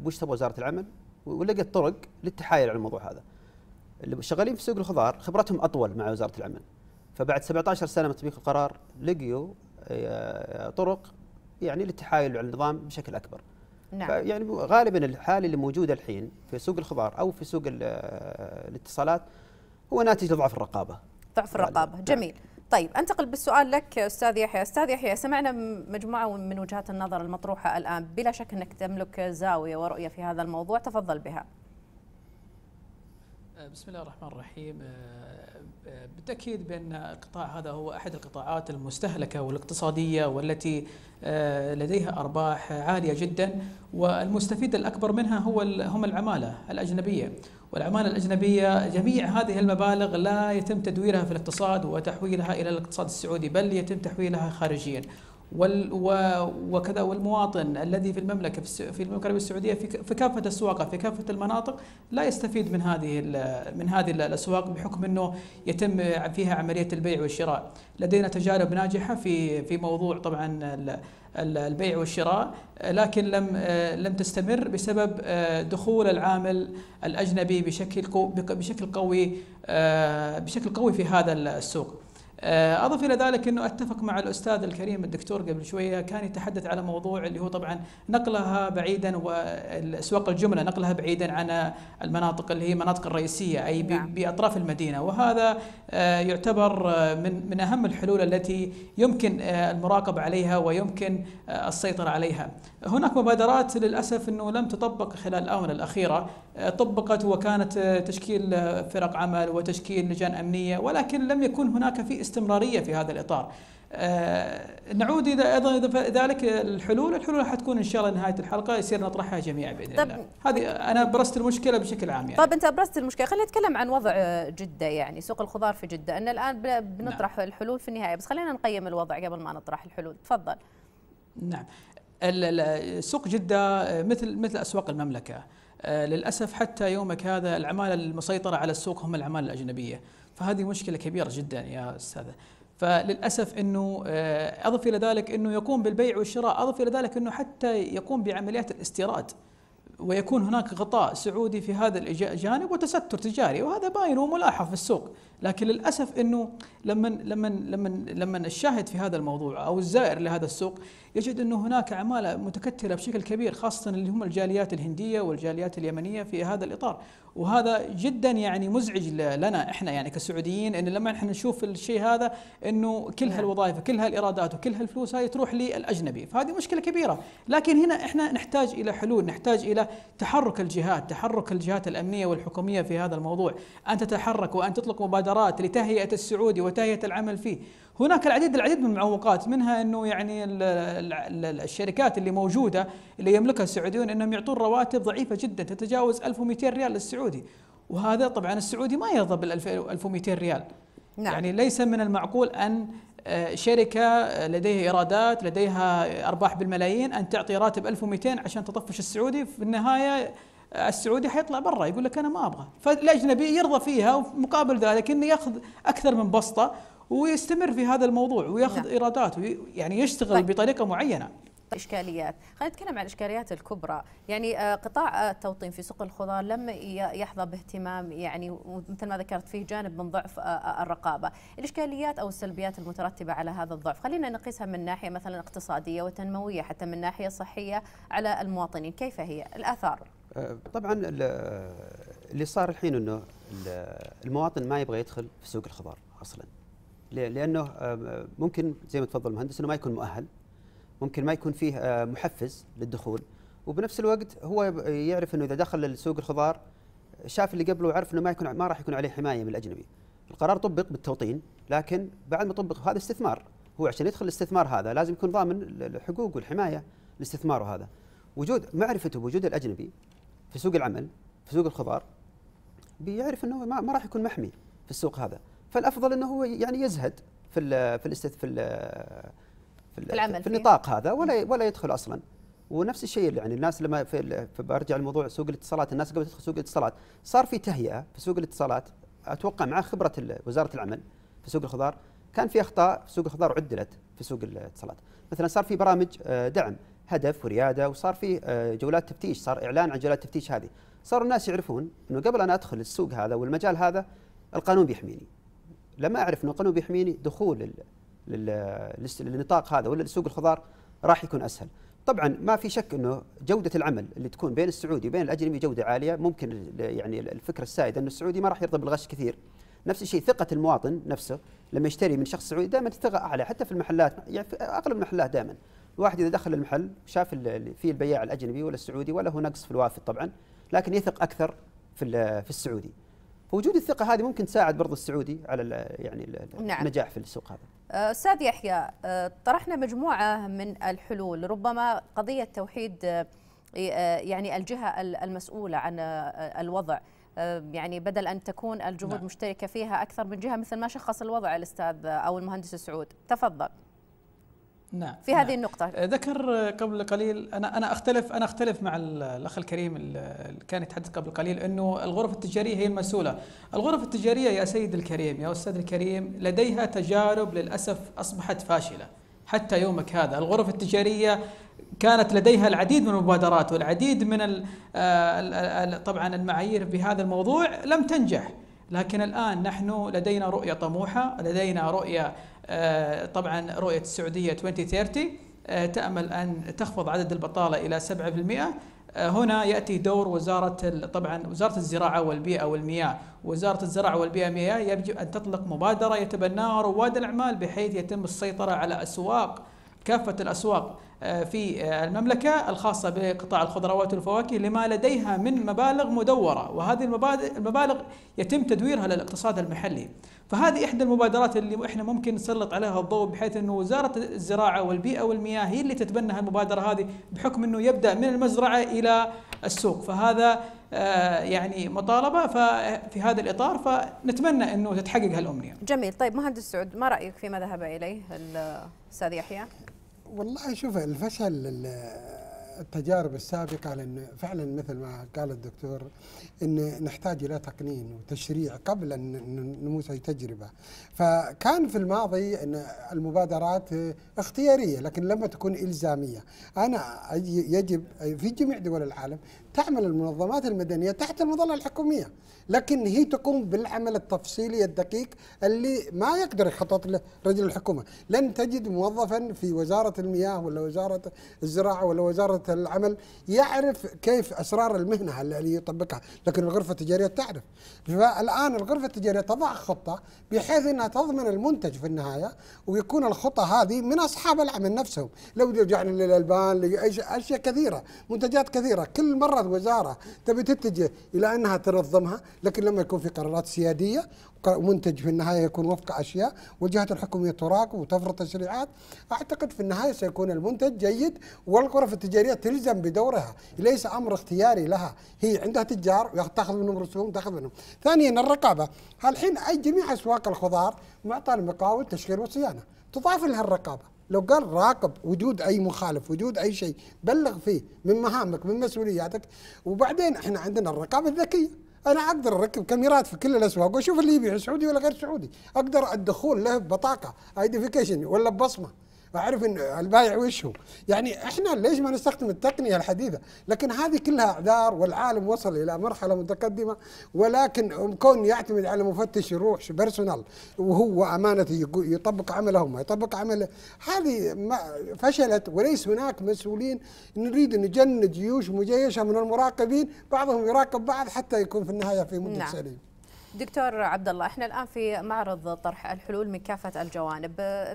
وش تبغى وزاره العمل ولقت طرق للتحايل على الموضوع هذا. اللي شغالين في سوق الخضار خبرتهم اطول مع وزاره العمل فبعد 17 سنه من تطبيق القرار لقيوا آه، طرق يعني للتحايل على النظام بشكل اكبر نعم. يعني غالبا الحاله اللي موجوده الحين في سوق الخضار او في سوق آه، الاتصالات هو ناتج لضعف الرقابه ضعف يعني الرقابه غالباً. نعم. جميل طيب انتقل بالسؤال لك استاذ يحيى استاذ يحيى سمعنا مجموعه من وجهات النظر المطروحه الان بلا شك انك تملك زاويه ورؤيه في هذا الموضوع تفضل بها آه، بسم الله الرحمن الرحيم آه، آه، بالتأكيد بأن القطاع هذا هو أحد القطاعات المستهلكة والاقتصادية والتي لديها أرباح عالية جدا والمستفيد الأكبر منها هو هم العمالة الأجنبية والعمالة الأجنبية جميع هذه المبالغ لا يتم تدويرها في الاقتصاد وتحويلها إلى الاقتصاد السعودي بل يتم تحويلها خارجيا وال وكذا والمواطن الذي في المملكه في المملكه العربيه السعوديه في كافه السواقات في كافه المناطق لا يستفيد من هذه من هذه الاسواق بحكم انه يتم فيها عمليه البيع والشراء، لدينا تجارب ناجحه في في موضوع طبعا البيع والشراء لكن لم لم تستمر بسبب دخول العامل الاجنبي بشكل بشكل قوي آه، بشكل قوي في هذا السوق. آه، اضف الى ذلك انه اتفق مع الاستاذ الكريم الدكتور قبل شويه كان يتحدث على موضوع اللي هو طبعا نقلها بعيدا واسواق الجمله نقلها بعيدا عن المناطق اللي هي المناطق الرئيسيه اي نعم. باطراف المدينه وهذا آه، يعتبر آه، من من اهم الحلول التي يمكن المراقبه عليها ويمكن السيطره عليها. هناك مبادرات للاسف انه لم تطبق خلال الاونه الاخيره، آه، طبقت وكانت آه، تشكيل آه، فرق عمل وتشكيل لجان امنيه ولكن لم يكن هناك في استمراريه في هذا الاطار. نعود اذا ايضا ذلك الحلول، الحلول حتكون ان شاء الله نهايه الحلقه يصير نطرحها جميعا باذن طب الله. هذه انا برزت المشكله بشكل عام يعني. طب انت برست المشكله، خلينا نتكلم عن وضع جده يعني سوق الخضار في جده، ان الان نعم. بنطرح نعم. الحلول في النهايه، بس خلينا نقيم الوضع قبل ما نطرح الحلول، تفضل. نعم سوق جدة مثل مثل أسواق المملكة آه، للأسف حتى يومك هذا العمالة المسيطرة على السوق هم العمالة الأجنبية فهذه مشكلة كبيرة جدا يا أستاذ فللاسف انه آه، اضف الى ذلك انه يقوم بالبيع والشراء، اضف الى ذلك انه حتى يقوم بعمليات الاستيراد. ويكون هناك غطاء سعودي في هذا الجانب وتستر تجاري وهذا باين وملاحظ في السوق لكن للاسف انه لما لما لما لما الشاهد في هذا الموضوع او الزائر لهذا السوق يجد انه هناك عماله متكتله بشكل كبير خاصه اللي هم الجاليات الهنديه والجاليات اليمنيه في هذا الاطار وهذا جدا يعني مزعج لنا احنا يعني كسعوديين ان لما احنا نشوف الشيء هذا انه كل نعم. هالوظائف وكل هالايرادات وكل هالفلوس هاي تروح للاجنبي فهذه مشكله كبيره لكن هنا احنا نحتاج الى حلول نحتاج الى تحرك الجهات تحرك الجهات الامنيه والحكوميه في هذا الموضوع ان تتحرك وان تطلق مبادرات لتهيئه السعودي وتهيئه العمل فيه هناك العديد العديد من المعوقات منها انه يعني الشركات اللي موجوده اللي يملكها السعوديون انهم يعطون رواتب ضعيفه جدا تتجاوز 1200 ريال للسعودي وهذا طبعا السعودي ما يرضى بال 1200 ريال نعم. يعني ليس من المعقول ان آه، شركة آه، لديها إيرادات لديها أرباح بالملايين أن تعطي راتب 1200 عشان تطفش السعودي في النهاية آه، السعودي حيطلع برا يقول لك أنا ما أبغى فالأجنبي يرضى فيها ومقابل ذلك أنه يأخذ أكثر من بسطة ويستمر في هذا الموضوع وياخذ نعم. ايرادات يعني يشتغل طيب. بطريقه معينه طيب. اشكاليات خلينا نتكلم عن الاشكاليات الكبرى يعني آه، قطاع آه، التوطين في سوق الخضار لم يحظى باهتمام يعني مثل ما ذكرت فيه جانب من ضعف آه، الرقابه الاشكاليات او السلبيات المترتبه على هذا الضعف خلينا نقيسها من ناحيه مثلا اقتصاديه وتنمويه حتى من ناحيه صحيه على المواطنين كيف هي الاثار طبعا اللي صار الحين انه المواطن ما يبغى يدخل في سوق الخضار اصلا لانه آه، ممكن زي ما تفضل المهندس انه ما يكون مؤهل ممكن ما يكون فيه آه، محفز للدخول وبنفس الوقت هو يعرف انه اذا دخل لسوق الخضار شاف اللي قبله وعرف انه ما يكون ما راح يكون عليه حمايه من الاجنبي. القرار طبق بالتوطين لكن بعد ما طبق هذا استثمار هو عشان يدخل الاستثمار هذا لازم يكون ضامن الحقوق والحمايه لاستثماره هذا. وجود معرفته بوجود الاجنبي في سوق العمل في سوق الخضار بيعرف انه ما راح يكون محمي في السوق هذا فالافضل انه هو يعني يزهد في ال في الـ في ال في, في العمل في النطاق هذا ولا ولا يدخل اصلا ونفس الشيء يعني الناس لما في برجع لموضوع سوق الاتصالات الناس قبل تدخل سوق الاتصالات صار في تهيئه في سوق الاتصالات اتوقع مع خبره وزاره العمل في سوق الخضار كان في اخطاء في سوق الخضار عدلت في سوق الاتصالات مثلا صار في برامج آه، دعم هدف ورياده وصار في آه، جولات تفتيش صار اعلان عن جولات التفتيش هذه صاروا الناس يعرفون انه قبل ان ادخل السوق هذا والمجال هذا القانون بيحميني لما اعرف انه قانون بيحميني دخول للنطاق هذا ولا لسوق الخضار راح يكون اسهل. طبعا ما في شك انه جوده العمل اللي تكون بين السعودي وبين الاجنبي جوده عاليه ممكن يعني الفكره السائده انه السعودي ما راح يرضى بالغش كثير. نفس الشيء ثقه المواطن نفسه لما يشتري من شخص سعودي دائما الثقه اعلى حتى في المحلات يعني في اغلب المحلات دائما. الواحد اذا دخل المحل شاف فيه البياع الاجنبي ولا السعودي ولا هو نقص في الوافد طبعا لكن يثق اكثر في في السعودي. فوجود الثقه هذه ممكن تساعد برضه السعودي على يعني نعم. النجاح في السوق هذا آه، استاذ يحيى آه، طرحنا مجموعه من الحلول ربما قضيه توحيد آه، يعني الجهه المسؤوله عن الوضع يعني بدل ان تكون الجهود نعم. مشتركه فيها اكثر من جهه مثل ما شخص الوضع الاستاذ او المهندس سعود تفضل نعم في هذه نعم. النقطة أه، ذكر قبل قليل أنا أنا أختلف أنا أختلف مع الأخ الكريم اللي كان يتحدث قبل قليل أنه الغرف التجارية هي المسؤولة، الغرف التجارية يا سيد الكريم يا أستاذ الكريم لديها تجارب للأسف أصبحت فاشلة حتى يومك هذا، الغرف التجارية كانت لديها العديد من المبادرات والعديد من آه، طبعا المعايير بهذا الموضوع لم تنجح، لكن الآن نحن لدينا رؤية طموحة، لدينا رؤية آه، طبعا رؤية السعودية 2030 آه، تأمل أن تخفض عدد البطالة إلى 7% آه، هنا يأتي دور وزارة طبعا وزارة الزراعة والبيئة والمياه وزارة الزراعة والبيئة والمياه يجب أن تطلق مبادرة يتبناها رواد الأعمال بحيث يتم السيطرة على أسواق كافة الأسواق آه، في آه، المملكة الخاصة بقطاع الخضروات والفواكه لما لديها من مبالغ مدورة وهذه المبالغ يتم تدويرها للاقتصاد المحلي فهذه إحدى المبادرات اللي إحنا ممكن نسلط عليها الضوء بحيث أنه وزارة الزراعة والبيئة والمياه هي اللي تتبنى هالمبادرة هذه بحكم أنه يبدأ من المزرعة إلى السوق فهذا آه، يعني مطالبة في هذا الإطار فنتمنى أنه تتحقق هالأمنية جميل طيب مهندس سعود ما رأيك فيما ذهب إليه الأستاذ يحيى؟ والله شوف الفشل التجارب السابقة لأن فعلا مثل ما قال الدكتور أن نحتاج إلى تقنين وتشريع قبل أن نموس أي تجربة فكان في الماضي أن المبادرات اختيارية لكن لما تكون إلزامية أنا يجب في جميع دول العالم تعمل المنظمات المدنية تحت المظلة الحكومية لكن هي تقوم بالعمل التفصيلي الدقيق اللي ما يقدر يخطط له رجل الحكومة لن تجد موظفا في وزارة المياه ولا وزارة الزراعة ولا وزارة العمل يعرف كيف أسرار المهنة اللي يطبقها لكن الغرفة التجارية تعرف فالآن الغرفة التجارية تضع خطة بحيث أنها تضمن المنتج في النهاية ويكون الخطة هذه من أصحاب العمل نفسهم لو رجعنا للألبان لأشياء كثيرة منتجات كثيرة كل مرة صارت وزاره تبي تتجه الى انها تنظمها لكن لما يكون في قرارات سياديه ومنتج في النهايه يكون وفق اشياء والجهات الحكوميه تراقب وتفرض تشريعات اعتقد في النهايه سيكون المنتج جيد والغرف التجاريه تلزم بدورها ليس امر اختياري لها هي عندها تجار تاخذ منهم رسوم تاخذ منهم ثانيا الرقابه الحين اي جميع اسواق الخضار معطى المقاول تشغيل وصيانه تضاف لها الرقابه لو قال راقب وجود اي مخالف وجود اي شيء بلغ فيه من مهامك من مسؤولياتك وبعدين احنا عندنا الرقابه الذكيه انا اقدر اركب كاميرات في كل الاسواق واشوف اللي يبيع سعودي ولا غير سعودي اقدر الدخول له ببطاقه ايدنتيفيكيشن ولا ببصمه اعرف ان البايع وش هو يعني احنا ليش ما نستخدم التقنيه الحديثه لكن هذه كلها اعذار والعالم وصل الى مرحله متقدمه ولكن كون يعتمد على مفتش يروح بيرسونال وهو امانته يطبق عمله ما يطبق عمله هذه فشلت وليس هناك مسؤولين نريد نجند جيوش مجيشه من المراقبين بعضهم يراقب بعض حتى يكون في النهايه في مدة نعم. سليم دكتور عبد الله احنا الان في معرض طرح الحلول من كافه الجوانب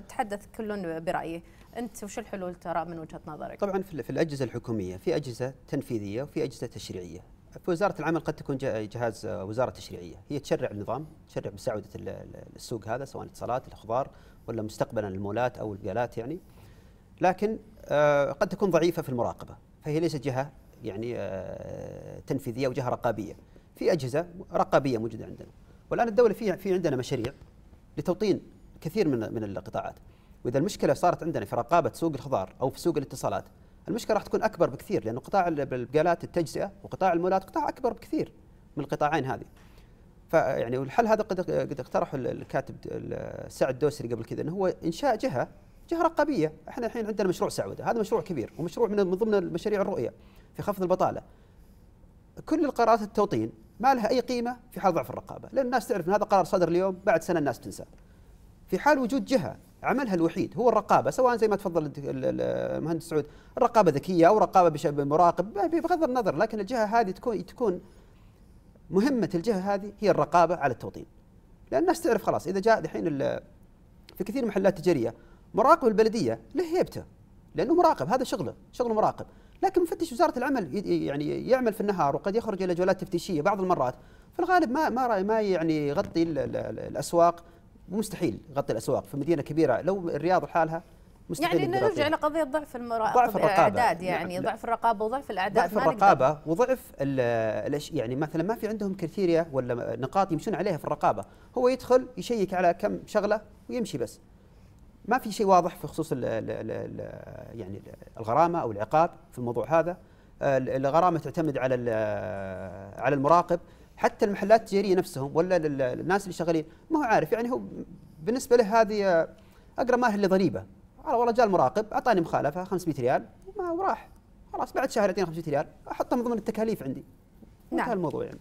تحدث كل برايه انت وش الحلول ترى من وجهه نظرك طبعا في الاجهزه الحكوميه في اجهزه تنفيذيه وفي اجهزه تشريعيه في وزاره العمل قد تكون جهاز آه، وزاره تشريعيه هي تشرع النظام تشرع بسعودة السوق هذا سواء اتصالات الاخبار ولا مستقبلا المولات او البيالات يعني لكن آه، قد تكون ضعيفه في المراقبه فهي ليست جهه يعني آه، تنفيذيه وجهه رقابيه في اجهزه رقابيه موجوده عندنا والان الدوله في في عندنا مشاريع لتوطين كثير من من القطاعات واذا المشكله صارت عندنا في رقابه سوق الخضار او في سوق الاتصالات المشكله راح تكون اكبر بكثير لانه قطاع البقالات التجزئه وقطاع المولات قطاع اكبر بكثير من القطاعين هذه فيعني والحل هذا قد قد اقترحه الكاتب سعد الدوسري قبل كذا انه هو انشاء جهه جهه رقابيه احنا الحين عندنا مشروع سعوده هذا مشروع كبير ومشروع من ضمن المشاريع الرؤيه في خفض البطاله كل القرارات التوطين ما لها اي قيمه في حال ضعف الرقابه، لان الناس تعرف ان هذا قرار صدر اليوم بعد سنه الناس تنسى. في حال وجود جهه عملها الوحيد هو الرقابه سواء زي ما تفضل المهندس سعود الرقابه ذكيه او رقابه بمراقب بغض النظر لكن الجهه هذه تكون تكون مهمه الجهه هذه هي الرقابه على التوطين. لان الناس تعرف خلاص اذا جاء دحين في كثير من المحلات التجاريه مراقب البلديه له هيبته لانه مراقب هذا شغله شغله مراقب لكن مفتش وزاره العمل يعني يعمل في النهار وقد يخرج الى جولات تفتيشيه بعض المرات في الغالب ما ما ما يعني يغطي الاسواق مستحيل يغطي الاسواق في مدينه كبيره لو الرياض لحالها مستحيل يعني نرجع لقضيه ضعف المراقب ضعف الرقابة. الاعداد يعني نعم، نعم. ضعف الرقابه وضعف الاعداد ضعف الرقابه وضعف يعني مثلا ما في عندهم كريتيريا ولا نقاط يمشون عليها في الرقابه هو يدخل يشيك على كم شغله ويمشي بس ما في شيء واضح في خصوص الـ الـ الـ يعني الغرامه او العقاب في الموضوع هذا الغرامه تعتمد على على المراقب حتى المحلات التجاريه نفسهم ولا الناس اللي شغالين ما هو عارف يعني هو بالنسبه له هذه اقرب ما هي ضريبه والله جاء المراقب اعطاني مخالفه 500 ريال وما وراح خلاص بعد شهر يعطيني 500 ريال احطها من ضمن التكاليف عندي نعم الموضوع يعني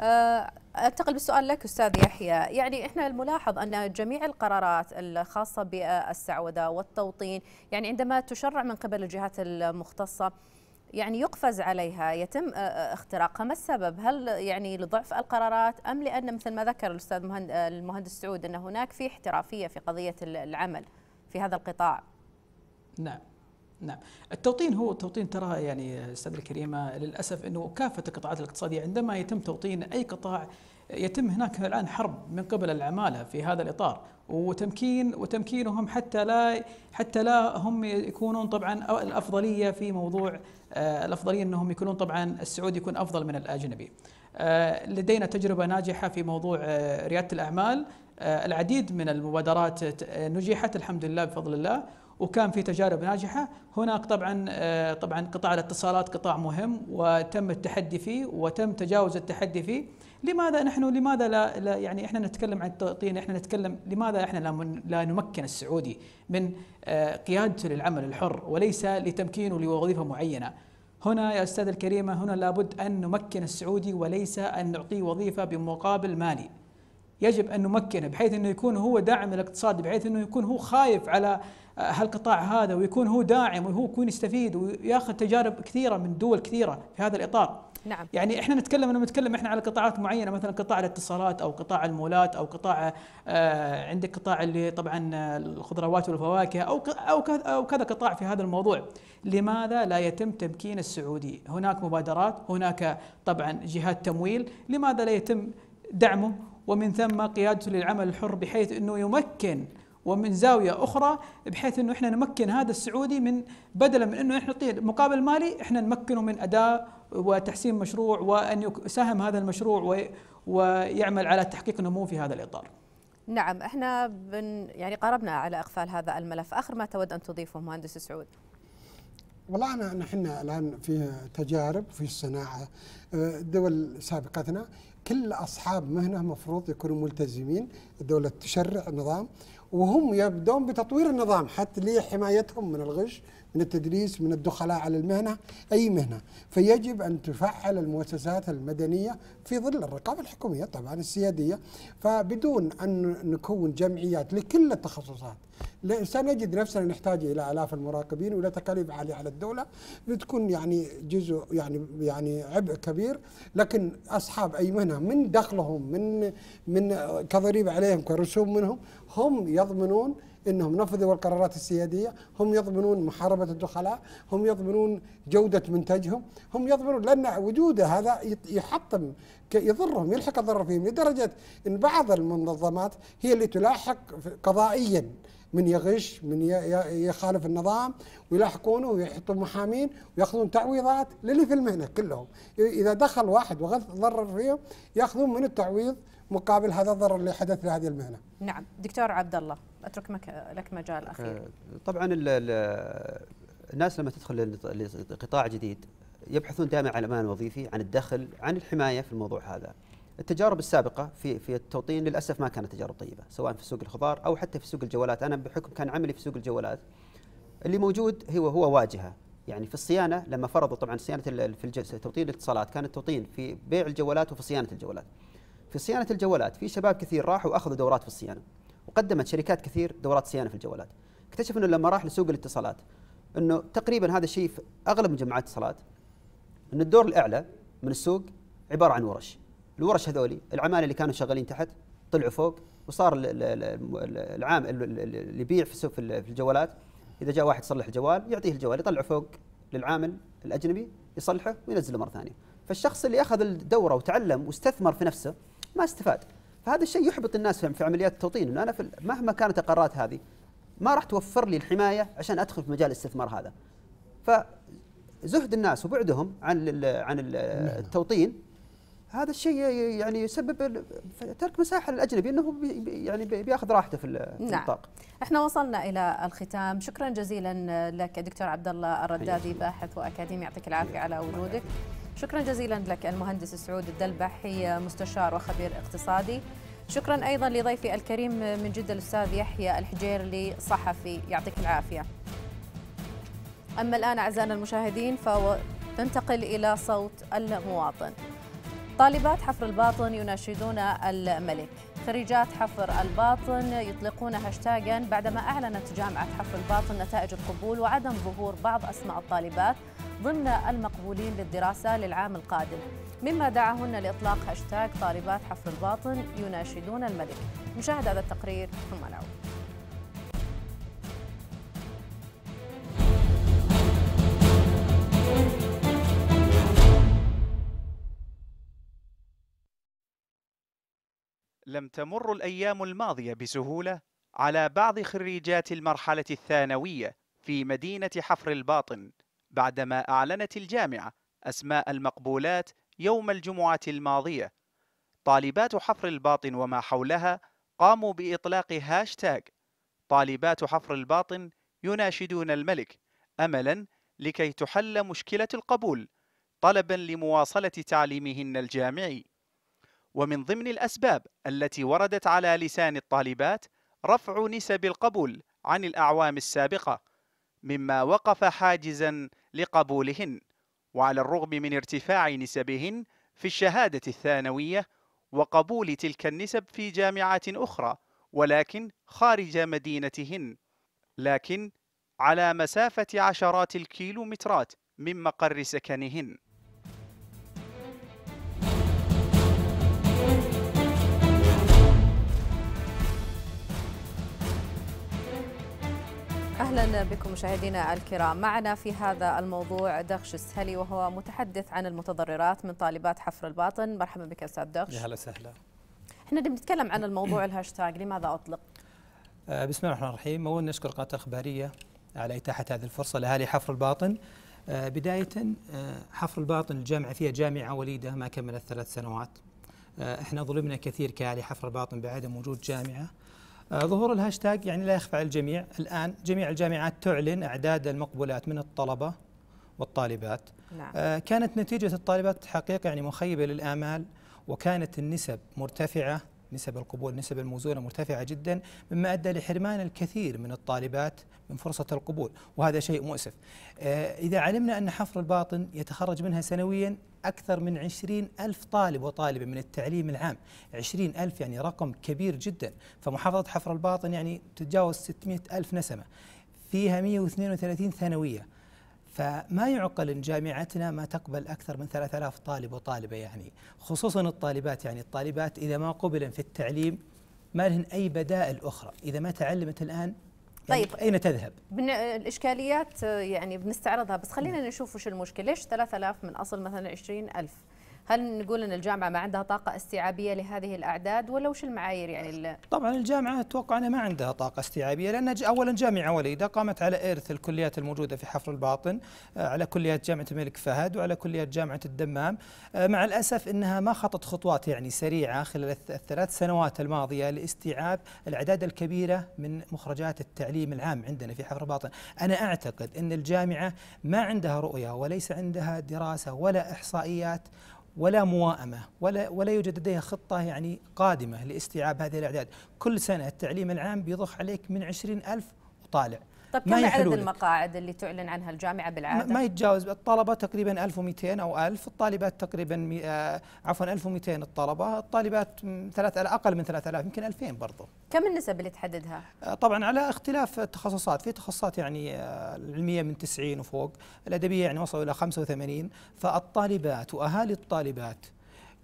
آه، انتقل بالسؤال لك استاذ يحيى يعني احنا الملاحظ ان جميع القرارات الخاصه بالسعوده والتوطين يعني عندما تشرع من قبل الجهات المختصه يعني يقفز عليها يتم آه، آه، اختراقها ما السبب هل يعني لضعف القرارات ام لان مثل ما ذكر الاستاذ المهندس سعود ان هناك في احترافيه في قضيه العمل في هذا القطاع نعم نعم التوطين هو التوطين ترى يعني استاذ الكريمه للاسف انه كافه القطاعات الاقتصاديه عندما يتم توطين اي قطاع يتم هناك الان حرب من قبل العماله في هذا الاطار وتمكين وتمكينهم حتى لا حتى لا هم يكونون طبعا الافضليه في موضوع آه، الافضليه انهم يكونون طبعا السعودي يكون افضل من الاجنبي. آه، لدينا تجربه ناجحه في موضوع آه، رياده الاعمال العديد من المبادرات نجحت الحمد لله بفضل الله وكان في تجارب ناجحه هناك طبعا آه، طبعا قطاع الاتصالات قطاع مهم وتم التحدي فيه وتم تجاوز التحدي فيه لماذا نحن لماذا لا, لا يعني احنا نتكلم عن التوطين احنا نتكلم لماذا احنا لا, لا نمكن السعودي من آه، قيادته للعمل الحر وليس لتمكينه لوظيفه معينه هنا يا استاذ الكريمه هنا لابد ان نمكن السعودي وليس ان نعطيه وظيفه بمقابل مالي يجب ان نمكنه بحيث انه يكون هو داعم الاقتصاد بحيث انه يكون هو خايف على آه، هالقطاع هذا ويكون هو داعم وهو يكون يستفيد وياخذ تجارب كثيره من دول كثيره في هذا الاطار. نعم. يعني احنا نتكلم لما نتكلم احنا على قطاعات معينه مثلا قطاع الاتصالات او قطاع المولات او قطاع آه عندك قطاع اللي طبعا الخضروات والفواكه او او او كذا قطاع في هذا الموضوع. لماذا لا يتم تمكين السعودي؟ هناك مبادرات، هناك طبعا جهات تمويل، لماذا لا يتم دعمه ومن ثم قيادته للعمل الحر بحيث انه يمكن ومن زاويه اخرى بحيث انه احنا نمكن هذا السعودي من بدلا من انه احنا نعطيه مقابل مالي احنا نمكنه من اداء وتحسين مشروع وان يساهم هذا المشروع ويعمل على تحقيق نمو في هذا الاطار. نعم احنا بن يعني قربنا على اقفال هذا الملف، اخر ما تود ان تضيفه مهندس سعود. والله انا نحن الان في تجارب في الصناعه آه، دول سابقتنا كل اصحاب مهنه مفروض يكونوا ملتزمين الدوله تشرع نظام وهم يبدون بتطوير النظام حتى لحمايتهم من الغش من التدريس من الدخلاء على المهنة أي مهنة فيجب أن تفعل المؤسسات المدنية في ظل الرقابة الحكومية طبعا السيادية فبدون أن نكون جمعيات لكل التخصصات سنجد نفسنا نحتاج الى الاف المراقبين والى تكاليف عاليه على الدوله بتكون يعني جزء يعني يعني عبء كبير لكن اصحاب اي مهنه من دخلهم من من كضريبه عليهم كرسوم منهم هم يضمنون انهم نفذوا القرارات السياديه، هم يضمنون محاربه الدخلاء، هم يضمنون جوده منتجهم، هم يضمنون لان وجوده هذا يحطم يضرهم يلحق الضرر فيهم لدرجه ان بعض المنظمات هي اللي تلاحق قضائيا من يغش من يخالف النظام ويلاحقونه ويحطون محامين وياخذون تعويضات للي في المهنه كلهم اذا دخل واحد وغض ضرر فيهم ياخذون من التعويض مقابل هذا الضرر اللي حدث لهذه المهنه. نعم، دكتور عبد الله اترك لك مجال اخير. أه، طبعا ال ال الناس لما تدخل لقطاع جديد يبحثون دائما عن الامان الوظيفي، عن الدخل، عن الحمايه في الموضوع هذا. التجارب السابقة في في التوطين للأسف ما كانت تجارب طيبة سواء في سوق الخضار أو حتى في سوق الجوالات أنا بحكم كان عملي في سوق الجوالات اللي موجود هو هو واجهة يعني في الصيانة لما فرضوا طبعا صيانة في توطين الاتصالات كان التوطين في بيع الجوالات وفي صيانة الجوالات في صيانه الجوالات في شباب كثير راحوا واخذوا دورات في الصيانه وقدمت شركات كثير دورات صيانه في الجوالات اكتشف انه لما راح لسوق الاتصالات انه تقريبا هذا الشيء في اغلب مجمعات الاتصالات ان الدور الاعلى من السوق عباره عن ورش الورش هذولي العماله اللي كانوا شغالين تحت طلعوا فوق وصار العام اللي يبيع في سوق في الجوالات اذا جاء واحد يصلح الجوال يعطيه الجوال يطلع فوق للعامل الاجنبي يصلحه وينزله مره ثانيه فالشخص اللي اخذ الدوره وتعلم واستثمر في نفسه ما استفاد فهذا الشيء يحبط الناس في عمليات التوطين انه انا في مهما كانت القرارات هذه ما راح توفر لي الحمايه عشان ادخل في مجال الاستثمار هذا فزهد الناس وبعدهم عن عن نعم. التوطين هذا الشيء يعني يسبب ترك مساحه للاجنبي انه يعني بياخذ راحته في النطاق. نعم. احنا وصلنا الى الختام، شكرا جزيلا لك دكتور عبد الله الردادي باحث واكاديمي يعطيك العافيه على وجودك. شكرا جزيلا لك المهندس سعود الدلبحي مستشار وخبير اقتصادي. شكرا ايضا لضيفي الكريم من جده الاستاذ يحيى الحجيرلي صحفي يعطيك العافيه. اما الان اعزائنا المشاهدين فننتقل الى صوت المواطن. طالبات حفر الباطن يناشدون الملك خريجات حفر الباطن يطلقون هاشتاغا بعدما أعلنت جامعة حفر الباطن نتائج القبول وعدم ظهور بعض أسماء الطالبات ضمن المقبولين للدراسة للعام القادم مما دعاهن لإطلاق هاشتاغ طالبات حفر الباطن يناشدون الملك مشاهد هذا التقرير ثم نعود لم تمر الأيام الماضية بسهولة على بعض خريجات المرحلة الثانوية في مدينة حفر الباطن بعدما أعلنت الجامعة أسماء المقبولات يوم الجمعة الماضية طالبات حفر الباطن وما حولها قاموا بإطلاق هاشتاج طالبات حفر الباطن يناشدون الملك أملا لكي تحل مشكلة القبول طلبا لمواصلة تعليمهن الجامعي ومن ضمن الأسباب التي وردت على لسان الطالبات رفع نسب القبول عن الأعوام السابقة مما وقف حاجزا لقبولهن وعلى الرغم من ارتفاع نسبهن في الشهادة الثانوية وقبول تلك النسب في جامعات أخرى ولكن خارج مدينتهن لكن على مسافة عشرات الكيلومترات من مقر سكنهن أهلا بكم مشاهدينا الكرام معنا في هذا الموضوع دغش السهلي وهو متحدث عن المتضررات من طالبات حفر الباطن مرحبا بك أستاذ دغش يا هلا سهلا احنا بنتكلم عن الموضوع الهاشتاج لماذا أطلق آه، بسم الله الرحمن الرحيم أولا نشكر قناة الإخبارية على إتاحة هذه الفرصة لأهالي حفر الباطن آه، بداية آه، حفر الباطن الجامعة فيها جامعة وليدة ما كملت ثلاث سنوات احنا ظلمنا كثير كأهالي حفر الباطن بعدم وجود جامعة آه، ظهور الهاشتاج يعني لا يخفى على الجميع الآن جميع الجامعات تعلن أعداد المقبولات من الطلبة والطالبات نعم. آه، كانت نتيجة الطالبات حقيقة يعني مخيبة للآمال وكانت النسب مرتفعة نسب القبول نسب الموزونة مرتفعة جدا مما أدى لحرمان الكثير من الطالبات من فرصة القبول وهذا شيء مؤسف آه، إذا علمنا أن حفر الباطن يتخرج منها سنويا أكثر من عشرين ألف طالب وطالبة من التعليم العام عشرين ألف يعني رقم كبير جدا فمحافظة حفر الباطن يعني تتجاوز 600 ألف نسمة فيها 132 ثانوية فما يعقل ان جامعتنا ما تقبل اكثر من 3000 طالب وطالبه يعني خصوصا الطالبات يعني الطالبات اذا ما قبلن في التعليم ما لهن اي بدائل اخرى اذا ما تعلمت الان يعني طيب اين تذهب؟ بن... الاشكاليات آه، يعني بنستعرضها بس خلينا نشوف وش المشكله، ليش 3000 من اصل مثلا 20000 هل نقول ان الجامعه ما عندها طاقه استيعابيه لهذه الاعداد ولا وش المعايير يعني طبعا الجامعه اتوقع انها ما عندها طاقه استيعابيه لان اولا جامعه وليده قامت على ارث الكليات الموجوده في حفر الباطن آه، على كليات جامعه الملك فهد وعلى كليات جامعه الدمام آه، مع الاسف انها ما خطت خطوات يعني سريعه خلال الثلاث سنوات الماضيه لاستيعاب الاعداد الكبيره من مخرجات التعليم العام عندنا في حفر الباطن انا اعتقد ان الجامعه ما عندها رؤيه وليس عندها دراسه ولا احصائيات ولا موائمة ولا ولا يوجد لديها خطة يعني قادمة لاستيعاب هذه الأعداد كل سنة التعليم العام بيضخ عليك من عشرين ألف وطالع طيب كم عدد المقاعد اللي تعلن عنها الجامعه بالعاده؟ ما يتجاوز الطلبه تقريبا 1200 او 1000 الطالبات تقريبا آه، عفوا 1200 الطلبه الطالبات ثلاث اقل من 3000 يمكن 2000 برضه كم النسب اللي تحددها؟ آه، طبعا على اختلاف التخصصات في تخصصات يعني آه، العلميه من 90 وفوق الادبيه يعني وصلوا الى 85 فالطالبات واهالي الطالبات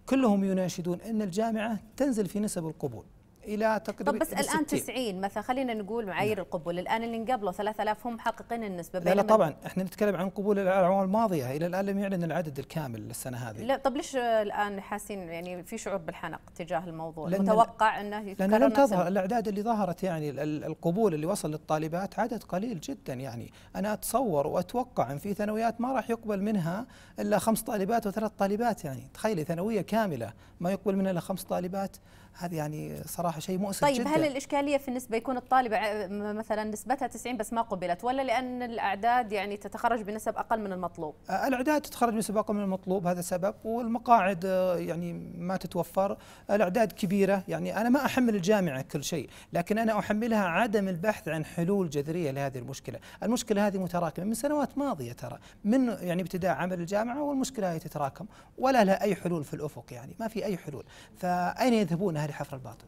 كلهم يناشدون ان الجامعه تنزل في نسب القبول الى تقريبا طب بس الان 90 مثلا خلينا نقول معايير نعم. القبول الان اللي قبله 3000 هم محققين النسبه لا لا طبعا احنا نتكلم عن قبول الاعوام الماضيه الى الان لم يعلن العدد الكامل السنه هذه لا طب ليش الان حاسين يعني في شعور بالحنق تجاه الموضوع متوقع انه لان لم تظهر الاعداد اللي ظهرت يعني القبول اللي وصل للطالبات عدد قليل جدا يعني انا اتصور واتوقع ان في ثانويات ما راح يقبل منها الا خمس طالبات وثلاث طالبات يعني تخيلي ثانويه كامله ما يقبل منها الا خمس طالبات هذا يعني صراحه شيء مؤسف طيب جدا. هل الاشكاليه في النسبه يكون الطالب مثلا نسبتها 90 بس ما قبلت ولا لان الاعداد يعني تتخرج بنسب اقل من المطلوب آه، الاعداد تتخرج بنسب اقل من المطلوب هذا سبب والمقاعد آه، يعني ما تتوفر الاعداد كبيره يعني انا ما احمل الجامعه كل شيء لكن انا احملها عدم البحث عن حلول جذريه لهذه المشكله المشكله هذه متراكمه من سنوات ماضيه ترى من يعني ابتداء عمل الجامعه والمشكله هي تتراكم ولا لها اي حلول في الافق يعني ما في اي حلول فاين يذهبون اهالي حفر الباطن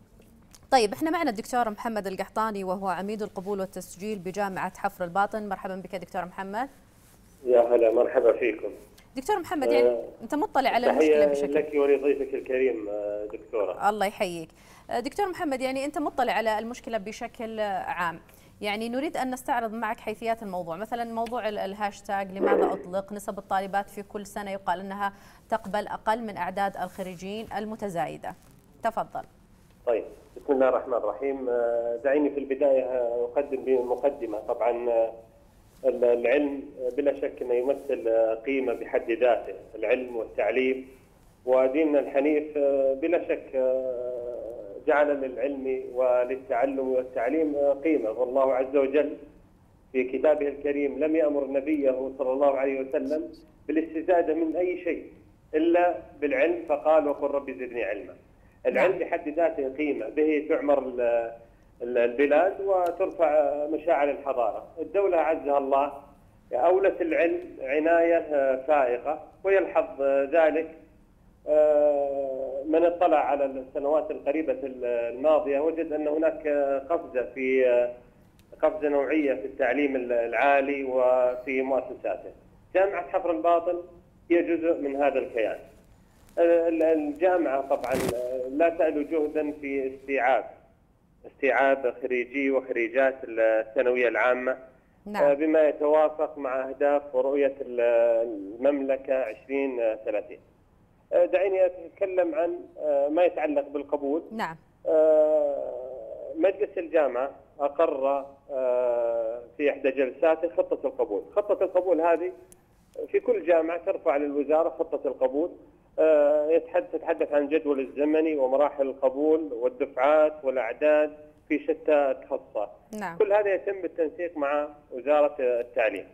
طيب احنا معنا الدكتور محمد القحطاني وهو عميد القبول والتسجيل بجامعه حفر الباطن مرحبا بك دكتور محمد يا هلا مرحبا فيكم دكتور محمد يعني أه انت مطلع على المشكله بشكل لك ولضيفك الكريم آه، دكتوره الله يحييك آه، دكتور محمد يعني انت مطلع على المشكله بشكل عام يعني نريد ان نستعرض معك حيثيات الموضوع مثلا موضوع الهاشتاج لماذا اطلق نسب الطالبات في كل سنه يقال انها تقبل اقل من اعداد الخريجين المتزايده تفضل طيب بسم الله الرحمن الرحيم آه، دعيني في البداية آه، أقدم بمقدمة طبعا آه، العلم بلا شك أنه يمثل قيمة بحد ذاته العلم والتعليم وديننا الحنيف بلا شك جعل للعلم وللتعلم والتعليم قيمة والله عز وجل في كتابه الكريم لم يأمر نبيه صلى الله عليه وسلم بالاستزادة من أي شيء إلا بالعلم فقال وقل رب زدني علما نعم. العلم بحد ذاته قيمه به تعمر البلاد وترفع مشاعر الحضاره الدوله عزها الله اولت العلم عنايه آه، فائقه ويلحظ آه، ذلك آه، من اطلع على السنوات القريبه الماضيه وجد ان هناك قفزه في قفزه نوعيه في التعليم العالي وفي مؤسساته. جامعه حفر الباطن هي جزء من هذا الكيان. آه، الجامعه طبعا آه، لا تالو جهدا في استيعاب استيعاب خريجي وخريجات الثانويه العامه آه، نعم. بما يتوافق مع اهداف ورؤيه المملكه 2030 دعيني اتكلم عن ما يتعلق بالقبول نعم مجلس الجامعه اقر في احدى جلساته خطه القبول خطه القبول هذه في كل جامعه ترفع للوزاره خطه القبول آه، تتحدث عن الجدول الزمني ومراحل القبول والدفعات والاعداد في شتى التخصصات. نعم. كل هذا يتم بالتنسيق مع وزاره التعليم.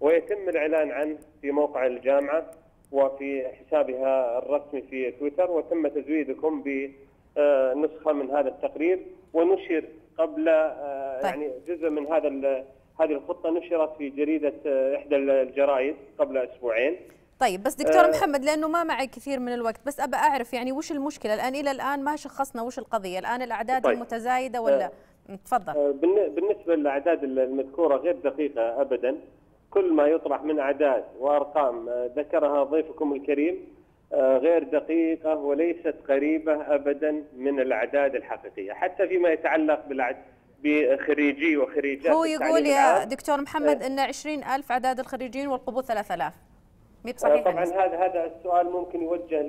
ويتم الاعلان عنه في موقع الجامعه وفي حسابها الرسمي في تويتر وتم تزويدكم بنسخه آه، من هذا التقرير ونشر قبل آه، طيب. يعني جزء من هذا هذه الخطه نشرت في جريده احدى الجرائد قبل اسبوعين. طيب بس دكتور آه. محمد لانه ما معي كثير من الوقت بس ابى اعرف يعني وش المشكله الان الى الان ما شخصنا وش القضيه الان الاعداد طيب. المتزايده ولا آه. تفضل آه، بالنسبه للاعداد المذكوره غير دقيقه ابدا كل ما يطرح من اعداد وارقام ذكرها ضيفكم الكريم غير دقيقه وليست قريبه ابدا من الاعداد الحقيقيه حتى فيما يتعلق بالعد بخريجي وخريجات هو يقول يا دكتور محمد ان 20000 اعداد الخريجين والقبول 3000 صحيح طبعا هذا هذا السؤال ممكن يوجه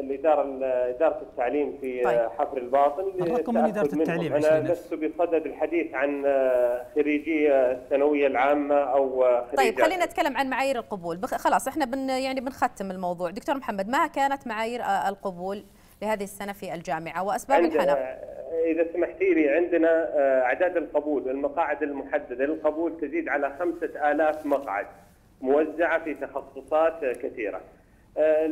لاداره اداره التعليم في طيب. حفر الباطن الرقم من اداره التعليم انا لست بصدد الحديث عن خريجي الثانويه العامه او خريجي طيب خلينا نتكلم عن معايير القبول خلاص احنا بن يعني بنختم الموضوع دكتور محمد ما كانت معايير آه، القبول لهذه السنه في الجامعه واسباب الحنق اذا سمحتي لي عندنا آه، اعداد القبول المقاعد المحدده للقبول تزيد على 5000 مقعد موزعه في تخصصات كثيره. آه،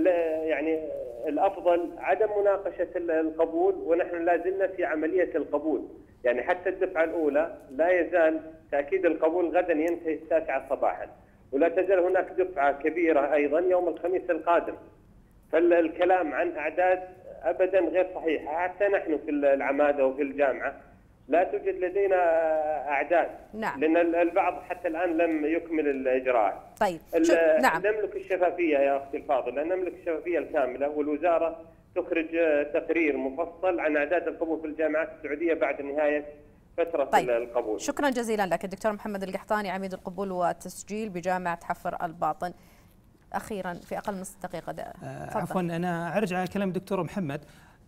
يعني الافضل عدم مناقشه القبول ونحن لا زلنا في عمليه القبول، يعني حتى الدفعه الاولى لا يزال تاكيد القبول غدا ينتهي التاسعه صباحا، ولا تزال هناك دفعه كبيره ايضا يوم الخميس القادم. فالكلام عن اعداد ابدا غير صحيحه، حتى نحن في العماده وفي الجامعه لا توجد لدينا اعداد نعم لان البعض حتى الان لم يكمل الاجراءات طيب نعم نملك الشفافيه يا اختي الفاضله نملك الشفافيه الكامله والوزاره تخرج تقرير مفصل عن اعداد القبول في الجامعات السعوديه بعد نهايه فترة طيب. القبول شكرا جزيلا لك الدكتور محمد القحطاني عميد القبول والتسجيل بجامعة حفر الباطن أخيرا في أقل من دقيقة آه، عفوا أنا أرجع كلام الدكتور محمد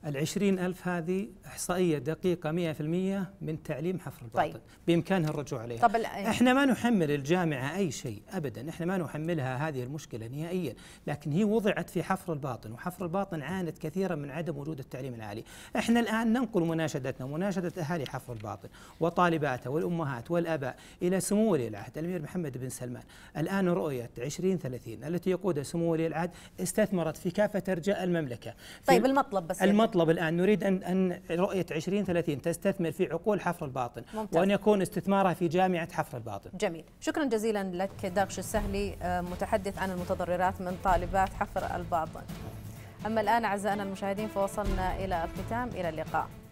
العشرين ألف هذه إحصائية دقيقة مئة في المية من تعليم حفر الباطن طيب. بإمكانها الرجوع عليها طب إحنا ما نحمل الجامعة أي شيء أبدا إحنا ما نحملها هذه المشكلة نهائيا لكن هي وضعت في حفر الباطن وحفر الباطن عانت كثيرا من عدم وجود التعليم العالي إحنا الآن ننقل مناشدتنا مناشدة أهالي حفر الباطن وطالباته والأمهات والأباء إلى سمو ولي العهد الأمير محمد بن سلمان الآن رؤية 2030 التي يقودها سمو ولي العهد استثمرت في كافة أرجاء المملكة طيب المطلب بس يعني. المطلب المطلب الآن نريد أن أن رؤية 2030 تستثمر في عقول حفر الباطن ممتاز. وأن يكون استثمارها في جامعة حفر الباطن جميل شكرا جزيلا لك داغش السهلي آه، متحدث عن المتضررات من طالبات حفر الباطن أما الآن أعزائنا المشاهدين فوصلنا إلى الختام إلى اللقاء